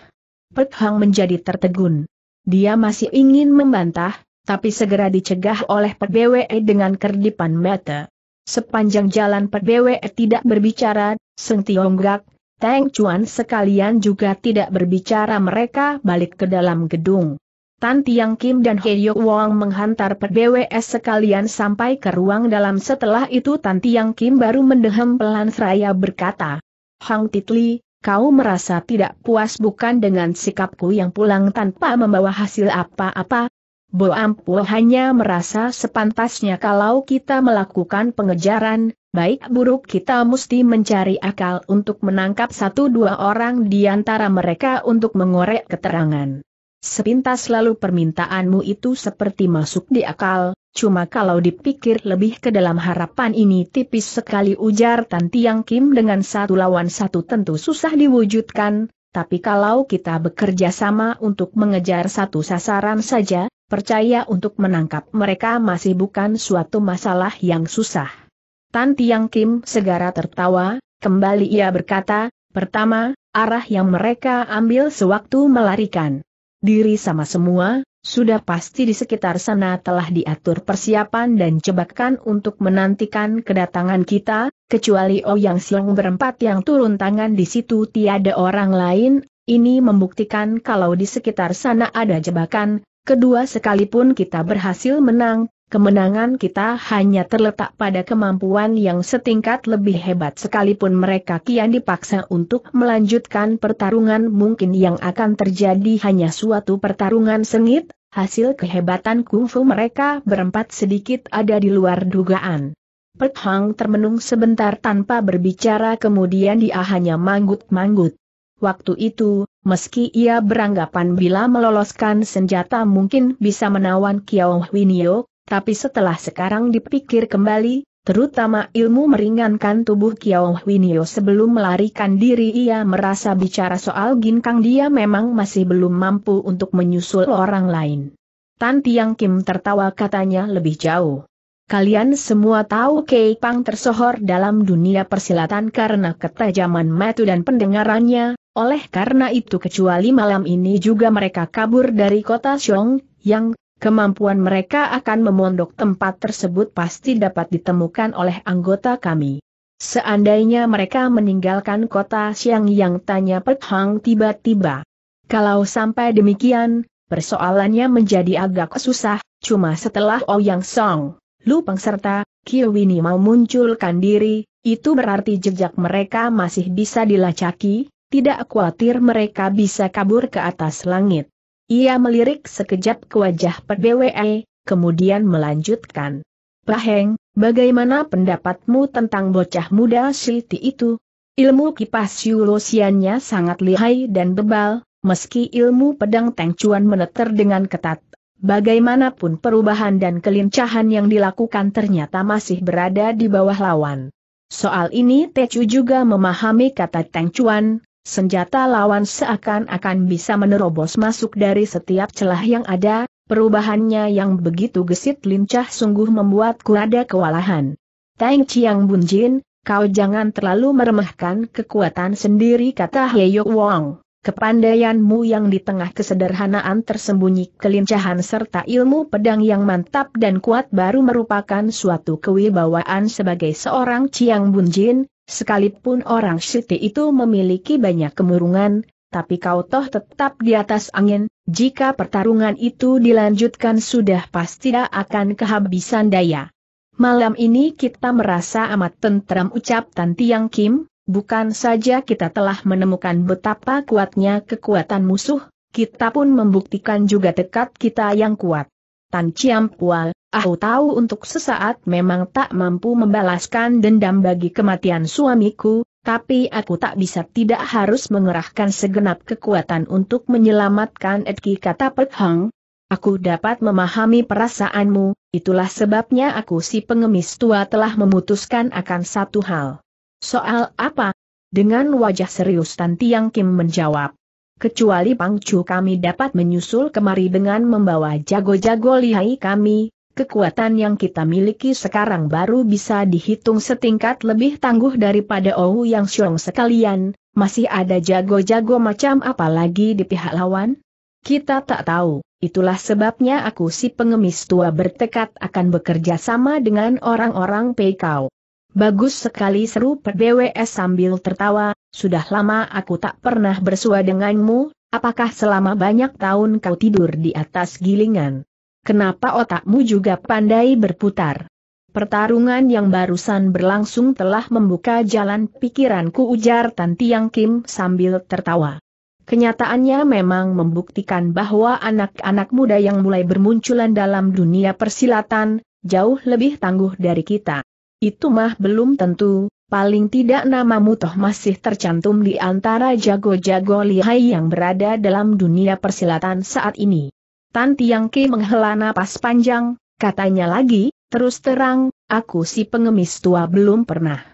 Pek Hang menjadi tertegun. Dia masih ingin membantah, tapi segera dicegah oleh Pek BWE dengan kerdipan mata. Sepanjang jalan Pek BWE tidak berbicara, Seng Tiongkok, Tang Chuan sekalian juga tidak berbicara mereka balik ke dalam gedung. Tan Tiang Kim dan He Yok Wong menghantar PBWS sekalian sampai ke ruang dalam setelah itu Tan Tiang Kim baru mendehem pelan seraya berkata, Hang Titli, kau merasa tidak puas bukan dengan sikapku yang pulang tanpa membawa hasil apa-apa, Ampul hanya merasa sepantasnya kalau kita melakukan pengejaran, baik buruk kita mesti mencari akal untuk menangkap satu dua orang di antara mereka untuk mengorek keterangan. Sepintas lalu permintaanmu itu seperti masuk di akal, cuma kalau dipikir lebih ke dalam harapan ini tipis sekali ujar Tan Tiang Kim dengan satu lawan satu tentu susah diwujudkan, tapi kalau kita bekerja sama untuk mengejar satu sasaran saja, percaya untuk menangkap mereka masih bukan suatu masalah yang susah. Tan Tiang Kim segera tertawa, kembali ia berkata, pertama, arah yang mereka ambil sewaktu melarikan diri sama semua, sudah pasti di sekitar sana telah diatur persiapan dan jebakan untuk menantikan kedatangan kita, kecuali Oyang oh Siong berempat yang turun tangan di situ tiada orang lain, ini membuktikan kalau di sekitar sana ada jebakan, kedua sekalipun kita berhasil menang, Kemenangan kita hanya terletak pada kemampuan yang setingkat lebih hebat sekalipun mereka kian dipaksa untuk melanjutkan pertarungan mungkin yang akan terjadi hanya suatu pertarungan sengit, hasil kehebatan kungfu mereka berempat sedikit ada di luar dugaan. Pek Hang termenung sebentar tanpa berbicara kemudian dia hanya manggut-manggut. Waktu itu, meski ia beranggapan bila meloloskan senjata mungkin bisa menawan Kiao Winiok, tapi setelah sekarang dipikir kembali, terutama ilmu meringankan tubuh Kiao Winio sebelum melarikan diri ia merasa bicara soal ginkang dia memang masih belum mampu untuk menyusul orang lain. Tan Tiang Kim tertawa katanya lebih jauh. Kalian semua tahu Kei Pang tersohor dalam dunia persilatan karena ketajaman metu dan pendengarannya, oleh karena itu kecuali malam ini juga mereka kabur dari kota Xiong, yang kemampuan mereka akan memondok tempat tersebut pasti dapat ditemukan oleh anggota kami. Seandainya mereka meninggalkan kota Siang yang tanya Pek Hang tiba-tiba. Kalau sampai demikian, persoalannya menjadi agak susah, cuma setelah Ouyang oh Song, Lu Peng serta Kiwini mau munculkan diri, itu berarti jejak mereka masih bisa dilacaki, tidak khawatir mereka bisa kabur ke atas langit. Ia melirik sekejap ke wajah PBWE, kemudian melanjutkan. Paheng, bagaimana pendapatmu tentang bocah muda Siti itu? Ilmu kipas Yulosiannya sangat lihai dan bebal, meski ilmu pedang Tengcuan meneter dengan ketat. Bagaimanapun perubahan dan kelincahan yang dilakukan ternyata masih berada di bawah lawan. Soal ini Tecu juga memahami kata Tengcuan, Senjata lawan seakan-akan bisa menerobos masuk dari setiap celah yang ada, perubahannya yang begitu gesit lincah sungguh membuatku ada kewalahan. Tang Chiang Bunjin, kau jangan terlalu meremehkan kekuatan sendiri kata Yuk Wong. Kepandaianmu yang di tengah kesederhanaan tersembunyi kelincahan serta ilmu pedang yang mantap dan kuat baru merupakan suatu kewibawaan sebagai seorang Ciang Bunjin, Sekalipun orang Siti itu memiliki banyak kemurungan, tapi kau toh tetap di atas angin, jika pertarungan itu dilanjutkan sudah pasti tidak akan kehabisan daya. Malam ini kita merasa amat tentram ucap Tan Tiang Kim, bukan saja kita telah menemukan betapa kuatnya kekuatan musuh, kita pun membuktikan juga tekad kita yang kuat. Tan Chiam Pual, Aku tahu untuk sesaat memang tak mampu membalaskan dendam bagi kematian suamiku, tapi aku tak bisa tidak harus mengerahkan segenap kekuatan untuk menyelamatkan Edki kata Pek Hang. Aku dapat memahami perasaanmu, itulah sebabnya aku si pengemis tua telah memutuskan akan satu hal. Soal apa? Dengan wajah serius Tan Tiang Kim menjawab. Kecuali Pangcu kami dapat menyusul kemari dengan membawa jago-jago lihai kami, Kekuatan yang kita miliki sekarang baru bisa dihitung setingkat lebih tangguh daripada Ou Yang Xiong sekalian, masih ada jago-jago macam apa lagi di pihak lawan? Kita tak tahu, itulah sebabnya aku si pengemis tua bertekad akan bekerja sama dengan orang-orang Peikau. Bagus sekali seru PBWS sambil tertawa, sudah lama aku tak pernah bersua denganmu, apakah selama banyak tahun kau tidur di atas gilingan? Kenapa otakmu juga pandai berputar? Pertarungan yang barusan berlangsung telah membuka jalan pikiranku ujar Tan Tiang Kim sambil tertawa. Kenyataannya memang membuktikan bahwa anak-anak muda yang mulai bermunculan dalam dunia persilatan, jauh lebih tangguh dari kita. Itu mah belum tentu, paling tidak namamu toh masih tercantum di antara jago-jago lihai yang berada dalam dunia persilatan saat ini. Tan Tiang Ki menghela napas panjang, katanya lagi, terus terang, aku si pengemis tua belum pernah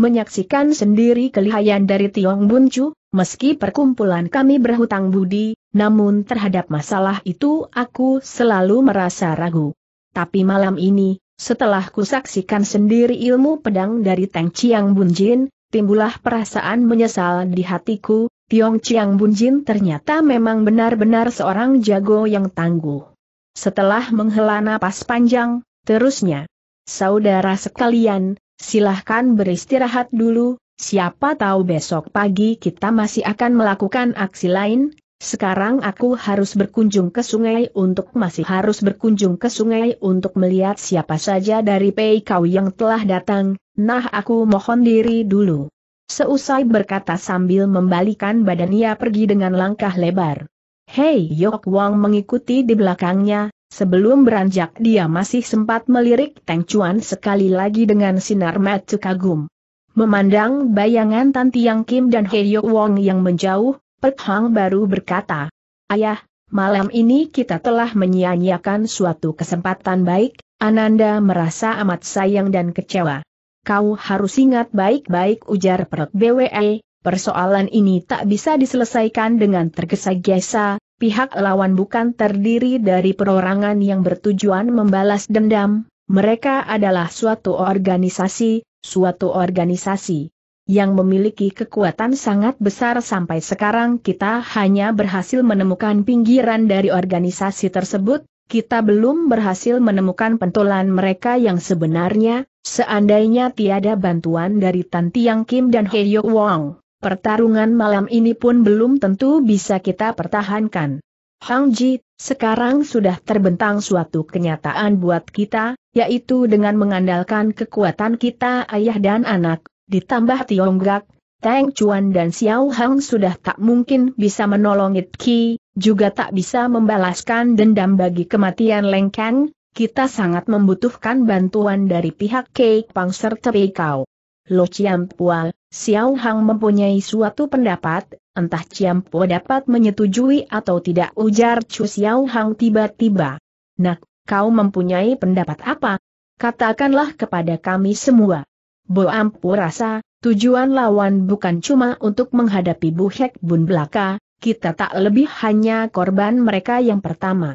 menyaksikan sendiri kelihayan dari Tiong Buncu, meski perkumpulan kami berhutang budi, namun terhadap masalah itu aku selalu merasa ragu. Tapi malam ini, setelah kusaksikan sendiri ilmu pedang dari Teng Chiang Jin, timbullah perasaan menyesal di hatiku, Tiong Chiang Bunjin ternyata memang benar-benar seorang jago yang tangguh. Setelah menghela napas panjang, terusnya, saudara sekalian, silahkan beristirahat dulu, siapa tahu besok pagi kita masih akan melakukan aksi lain, sekarang aku harus berkunjung ke sungai untuk masih harus berkunjung ke sungai untuk melihat siapa saja dari Pei Kau yang telah datang, nah aku mohon diri dulu. Seusai berkata sambil membalikan badan ia pergi dengan langkah lebar. Hei Yok Wang mengikuti di belakangnya, sebelum beranjak dia masih sempat melirik Teng Chuan sekali lagi dengan sinar mata kagum. Memandang bayangan Tan Tiang Kim dan Hei Yok Wang yang menjauh, Pek Hang baru berkata, Ayah, malam ini kita telah menyia-nyiakan suatu kesempatan baik, Ananda merasa amat sayang dan kecewa kau harus ingat baik-baik ujar Perut BWE, persoalan ini tak bisa diselesaikan dengan tergesa-gesa, pihak lawan bukan terdiri dari perorangan yang bertujuan membalas dendam, mereka adalah suatu organisasi, suatu organisasi yang memiliki kekuatan sangat besar sampai sekarang kita hanya berhasil menemukan pinggiran dari organisasi tersebut, kita belum berhasil menemukan pentolan mereka yang sebenarnya, Seandainya tiada bantuan dari Tan Tiang Kim dan Heyo Wong, pertarungan malam ini pun belum tentu bisa kita pertahankan. Hang Ji, sekarang sudah terbentang suatu kenyataan buat kita, yaitu dengan mengandalkan kekuatan kita ayah dan anak, ditambah Tionggak, Tang Chuan dan Xiao Hang sudah tak mungkin bisa menolong It Ki, juga tak bisa membalaskan dendam bagi kematian Leng Kang, kita sangat membutuhkan bantuan dari pihak Kek Pang serta Pei Kau. Lo Pua, Xiao Hang mempunyai suatu pendapat, entah Pua dapat menyetujui atau tidak ujar Chu Xiao Hang tiba-tiba. Nak, kau mempunyai pendapat apa? Katakanlah kepada kami semua. Bo Ampu rasa, tujuan lawan bukan cuma untuk menghadapi Bu Hek Bun belaka, kita tak lebih hanya korban mereka yang pertama.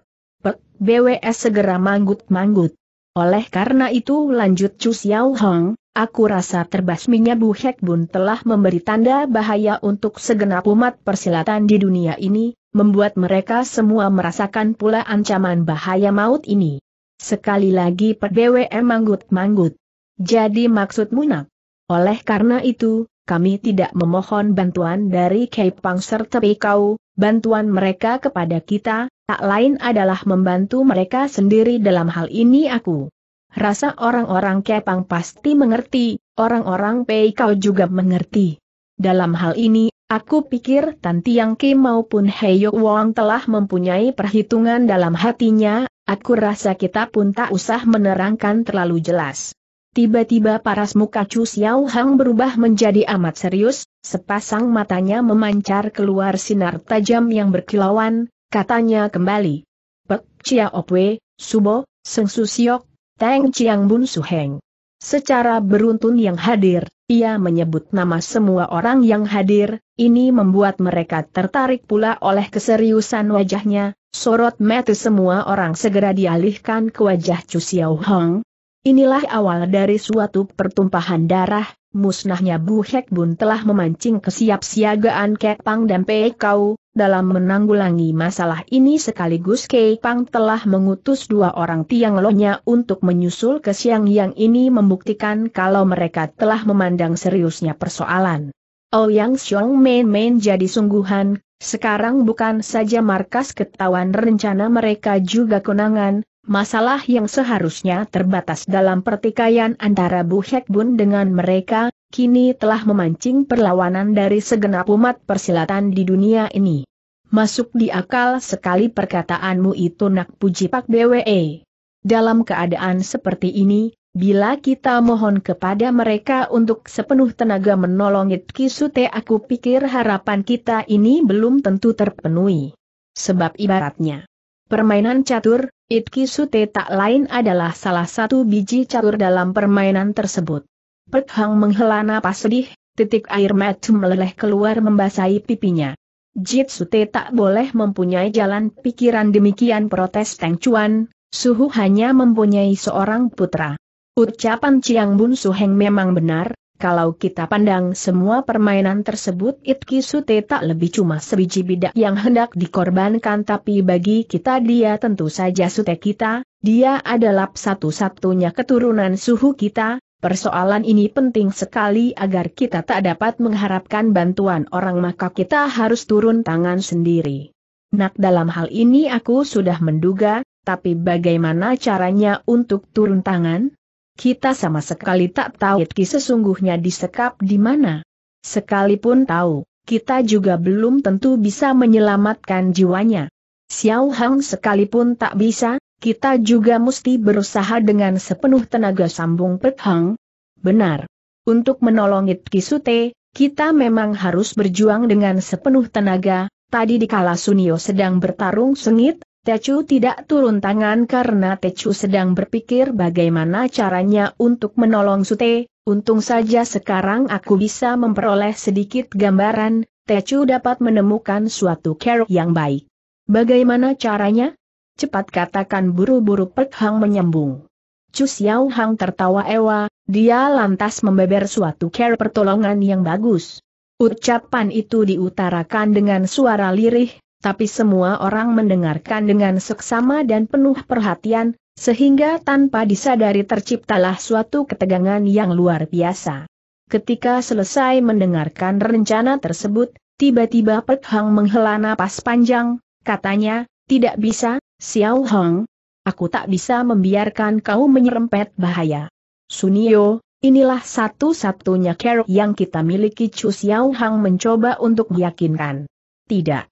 BWS segera manggut-manggut. Oleh karena itu lanjut Chu Xiao Hong, aku rasa terbasminya Bu Hek Bun telah memberi tanda bahaya untuk segenap umat persilatan di dunia ini, membuat mereka semua merasakan pula ancaman bahaya maut ini. Sekali lagi BWM manggut-manggut. Jadi maksud munak. Oleh karena itu, kami tidak memohon bantuan dari Kei Pang serta Pekau, bantuan mereka kepada kita, Tak lain adalah membantu mereka sendiri dalam hal ini aku. Rasa orang-orang Kepang pasti mengerti, orang-orang Pei kau juga mengerti. Dalam hal ini, aku pikir Tan Tiang Kim maupun Hei Wong telah mempunyai perhitungan dalam hatinya, aku rasa kita pun tak usah menerangkan terlalu jelas. Tiba-tiba paras muka Chu Xiao Hang berubah menjadi amat serius, sepasang matanya memancar keluar sinar tajam yang berkilauan, Katanya kembali. Pek Chia Opwe, Subo, Seng Susiok, Teng Chiang Bun Suheng. Secara beruntun yang hadir, ia menyebut nama semua orang yang hadir, ini membuat mereka tertarik pula oleh keseriusan wajahnya, sorot mata semua orang segera dialihkan ke wajah Chu Xiao Hong. Inilah awal dari suatu pertumpahan darah, musnahnya Bu Hek Bun telah memancing kesiapsiagaan Kek Pang dan Pei Kau, dalam menanggulangi masalah ini sekaligus Kei Pang telah mengutus dua orang tiang lohnya untuk menyusul ke siang yang ini membuktikan kalau mereka telah memandang seriusnya persoalan. Oh yang Xiong main-main jadi sungguhan, sekarang bukan saja markas ketahuan rencana mereka juga kewenangan. masalah yang seharusnya terbatas dalam pertikaian antara Bu Hek Bun dengan mereka, kini telah memancing perlawanan dari segenap umat persilatan di dunia ini. Masuk di akal sekali perkataanmu itu nak puji Pak BWE. Dalam keadaan seperti ini, bila kita mohon kepada mereka untuk sepenuh tenaga menolong Itkisute aku pikir harapan kita ini belum tentu terpenuhi. Sebab ibaratnya, permainan catur, Itkisute tak lain adalah salah satu biji catur dalam permainan tersebut. Pek Hang menghela napas sedih, titik air mata meleleh keluar membasahi pipinya. Jitsute tak boleh mempunyai jalan pikiran demikian protes Teng Chuan, Suhu hanya mempunyai seorang putra. Ucapan Chiang Bun Su Heng memang benar, kalau kita pandang semua permainan tersebut Itki Sute tak lebih cuma sebiji bidak yang hendak dikorbankan tapi bagi kita dia tentu saja Sute kita, dia adalah satu-satunya keturunan Suhu kita, Persoalan ini penting sekali agar kita tak dapat mengharapkan bantuan orang maka kita harus turun tangan sendiri. Nak dalam hal ini aku sudah menduga, tapi bagaimana caranya untuk turun tangan? Kita sama sekali tak tahu Itki sesungguhnya disekap di mana. Sekalipun tahu, kita juga belum tentu bisa menyelamatkan jiwanya. Xiao Hang sekalipun tak bisa, kita juga mesti berusaha dengan sepenuh tenaga sambung Pethang. Benar. Untuk menolong It Kisute, kita memang harus berjuang dengan sepenuh tenaga, tadi di kala Sunio sedang bertarung sengit, Techu tidak turun tangan karena Techu sedang berpikir bagaimana caranya untuk menolong Sute, untung saja sekarang aku bisa memperoleh sedikit gambaran, Techu dapat menemukan suatu kerok yang baik. Bagaimana caranya? Cepat katakan buru-buru Pek Hang menyambung. Chu Xiao Hang tertawa ewa, dia lantas membeber suatu care pertolongan yang bagus. Ucapan itu diutarakan dengan suara lirih, tapi semua orang mendengarkan dengan seksama dan penuh perhatian, sehingga tanpa disadari terciptalah suatu ketegangan yang luar biasa. Ketika selesai mendengarkan rencana tersebut, tiba-tiba Pek Hang menghela napas panjang, katanya, tidak bisa, Xiao Hong, aku tak bisa membiarkan kau menyerempet bahaya. Sunio, inilah satu-satunya care yang kita miliki Chu Xiao Hong mencoba untuk meyakinkan. Tidak.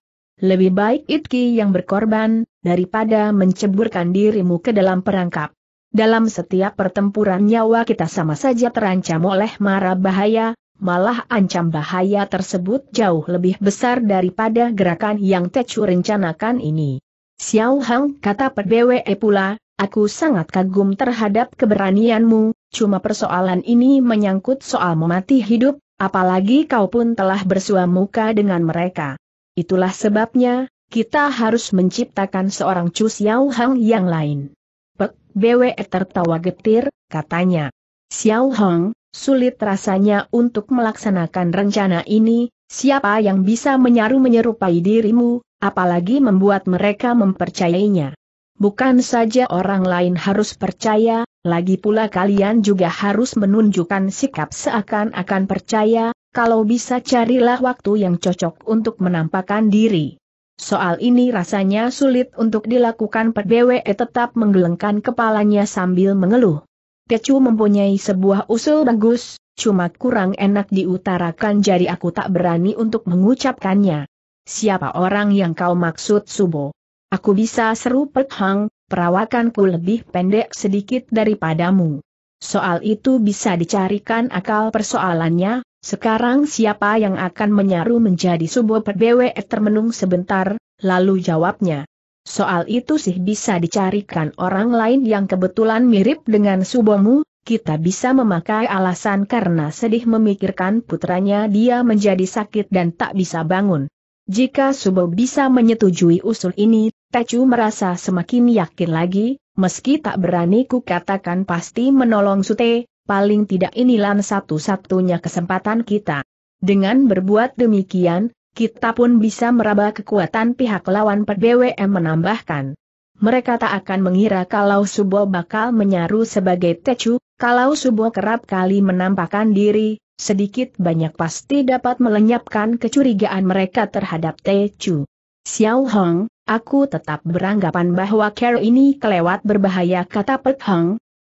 Lebih baik Itki yang berkorban, daripada menceburkan dirimu ke dalam perangkap. Dalam setiap pertempuran nyawa kita sama saja terancam oleh mara bahaya, malah ancam bahaya tersebut jauh lebih besar daripada gerakan yang Tecu rencanakan ini. Xiao Hang, kata PBWE pula, aku sangat kagum terhadap keberanianmu, cuma persoalan ini menyangkut soal memati hidup, apalagi kau pun telah bersua muka dengan mereka. Itulah sebabnya, kita harus menciptakan seorang Chu Xiao Hang yang lain. Pek, BWE tertawa getir, katanya. Xiao Hang, sulit rasanya untuk melaksanakan rencana ini, siapa yang bisa menyaru menyerupai dirimu, apalagi membuat mereka mempercayainya. Bukan saja orang lain harus percaya, lagi pula kalian juga harus menunjukkan sikap seakan-akan percaya, kalau bisa carilah waktu yang cocok untuk menampakkan diri. Soal ini rasanya sulit untuk dilakukan PBWE tetap menggelengkan kepalanya sambil mengeluh. Kecu mempunyai sebuah usul bagus, cuma kurang enak diutarakan jadi aku tak berani untuk mengucapkannya. Siapa orang yang kau maksud Subo? Aku bisa seru Pek Hang, perawakanku lebih pendek sedikit daripadamu. Soal itu bisa dicarikan akal persoalannya, sekarang siapa yang akan menyaru menjadi Subo Pek Bwe termenung sebentar, lalu jawabnya. Soal itu sih bisa dicarikan orang lain yang kebetulan mirip dengan Subomu, kita bisa memakai alasan karena sedih memikirkan putranya dia menjadi sakit dan tak bisa bangun. Jika Subo bisa menyetujui usul ini, Tecu merasa semakin yakin lagi, meski tak berani kukatakan pasti menolong Sute, paling tidak inilah satu-satunya kesempatan kita. Dengan berbuat demikian, kita pun bisa meraba kekuatan pihak lawan BWM menambahkan. Mereka tak akan mengira kalau Subo bakal menyaru sebagai Tecu, kalau Subo kerap kali menampakkan diri, sedikit banyak pasti dapat melenyapkan kecurigaan mereka terhadap Te Chu. Xiao Hong, aku tetap beranggapan bahwa Carol ini kelewat berbahaya kata Pek Hong.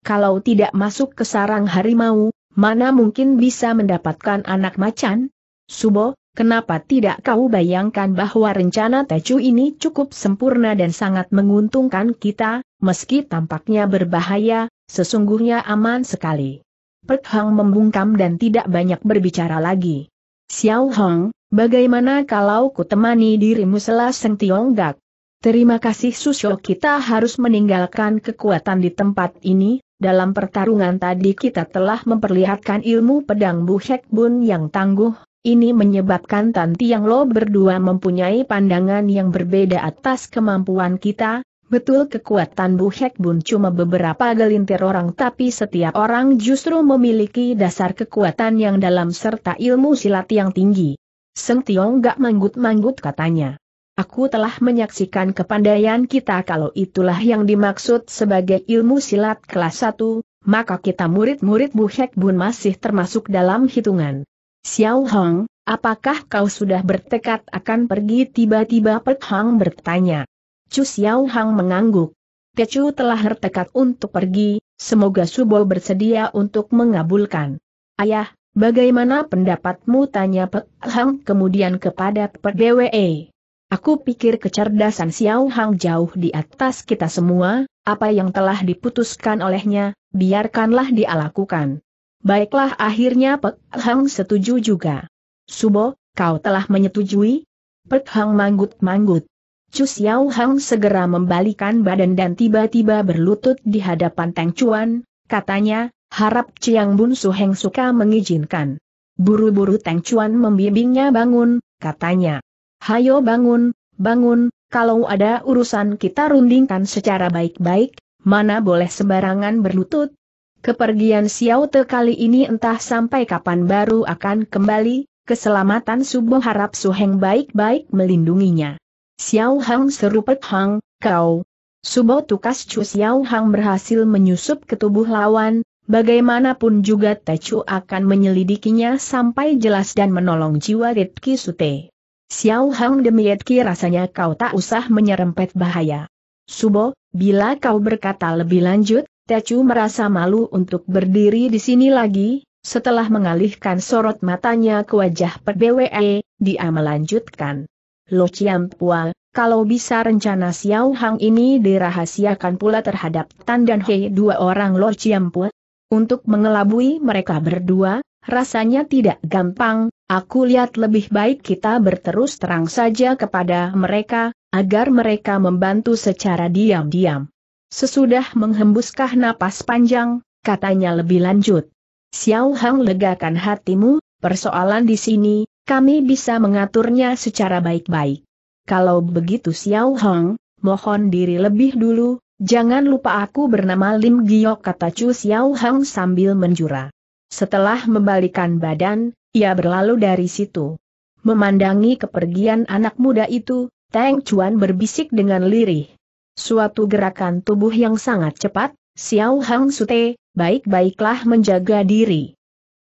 Kalau tidak masuk ke sarang harimau, mana mungkin bisa mendapatkan anak macan? Subo, Kenapa tidak kau bayangkan bahwa rencana Chu ini cukup sempurna dan sangat menguntungkan kita, meski tampaknya berbahaya, sesungguhnya aman sekali. Pek Hang membungkam dan tidak banyak berbicara lagi. Xiao Hong, bagaimana kalau kutemani dirimu selaseng Tiongkok? Terima kasih Susyo kita harus meninggalkan kekuatan di tempat ini, dalam pertarungan tadi kita telah memperlihatkan ilmu pedang Bu Hek Bun yang tangguh, ini menyebabkan Tanti yang Lo berdua mempunyai pandangan yang berbeda atas kemampuan kita, Betul kekuatan Bu Hek Bun cuma beberapa gelintir orang tapi setiap orang justru memiliki dasar kekuatan yang dalam serta ilmu silat yang tinggi. Seng Tiong gak manggut-manggut katanya. Aku telah menyaksikan kepandaian kita kalau itulah yang dimaksud sebagai ilmu silat kelas 1, maka kita murid-murid Bu Hek Bun masih termasuk dalam hitungan. Xiao Hong, apakah kau sudah bertekad akan pergi tiba-tiba Pek Hang bertanya. Chu Xiao Hang mengangguk. Tecu telah bertekad untuk pergi, semoga Subo bersedia untuk mengabulkan. Ayah, bagaimana pendapatmu? Tanya Pek Hang kemudian kepada Pek Dwe. Aku pikir kecerdasan Xiao Hang jauh di atas kita semua, apa yang telah diputuskan olehnya, biarkanlah dia lakukan. Baiklah akhirnya Pek Hang setuju juga. Subo, kau telah menyetujui? Pek Hang manggut-manggut. Chu Xiao Hang segera membalikan badan dan tiba-tiba berlutut di hadapan Tang Chuan, katanya, harap Chiang Bun Su Heng suka mengizinkan. Buru-buru Tang Chuan membimbingnya bangun, katanya. Hayo bangun, bangun, kalau ada urusan kita rundingkan secara baik-baik, mana boleh sembarangan berlutut. Kepergian Xiao Te kali ini entah sampai kapan baru akan kembali, keselamatan subuh harap Su Heng baik-baik melindunginya. Xiao Hang seru Pek Hang, kau. Subo Tukas Chu Xiao Hang berhasil menyusup ke tubuh lawan, bagaimanapun juga Te Chu akan menyelidikinya sampai jelas dan menolong jiwa Ritki Sute. Xiao Hang demi Ritki rasanya kau tak usah menyerempet bahaya. Subo, bila kau berkata lebih lanjut, Techu merasa malu untuk berdiri di sini lagi, setelah mengalihkan sorot matanya ke wajah PBWE, dia melanjutkan. Lo Chiam Pua, kalau bisa rencana Xiao Hang ini dirahasiakan pula terhadap Tan dan Hei dua orang Lo Chiam Pua. Untuk mengelabui mereka berdua, rasanya tidak gampang, aku lihat lebih baik kita berterus terang saja kepada mereka, agar mereka membantu secara diam-diam. Sesudah menghembuskan napas panjang, katanya lebih lanjut. Xiao Hang legakan hatimu, persoalan di sini, kami bisa mengaturnya secara baik-baik. Kalau begitu Xiao Hong, mohon diri lebih dulu, jangan lupa aku bernama Lim Giok kata Chu Xiao Hong sambil menjura. Setelah membalikan badan, ia berlalu dari situ. Memandangi kepergian anak muda itu, Tang Chuan berbisik dengan lirih. Suatu gerakan tubuh yang sangat cepat, Xiao Hang Sute, baik-baiklah menjaga diri.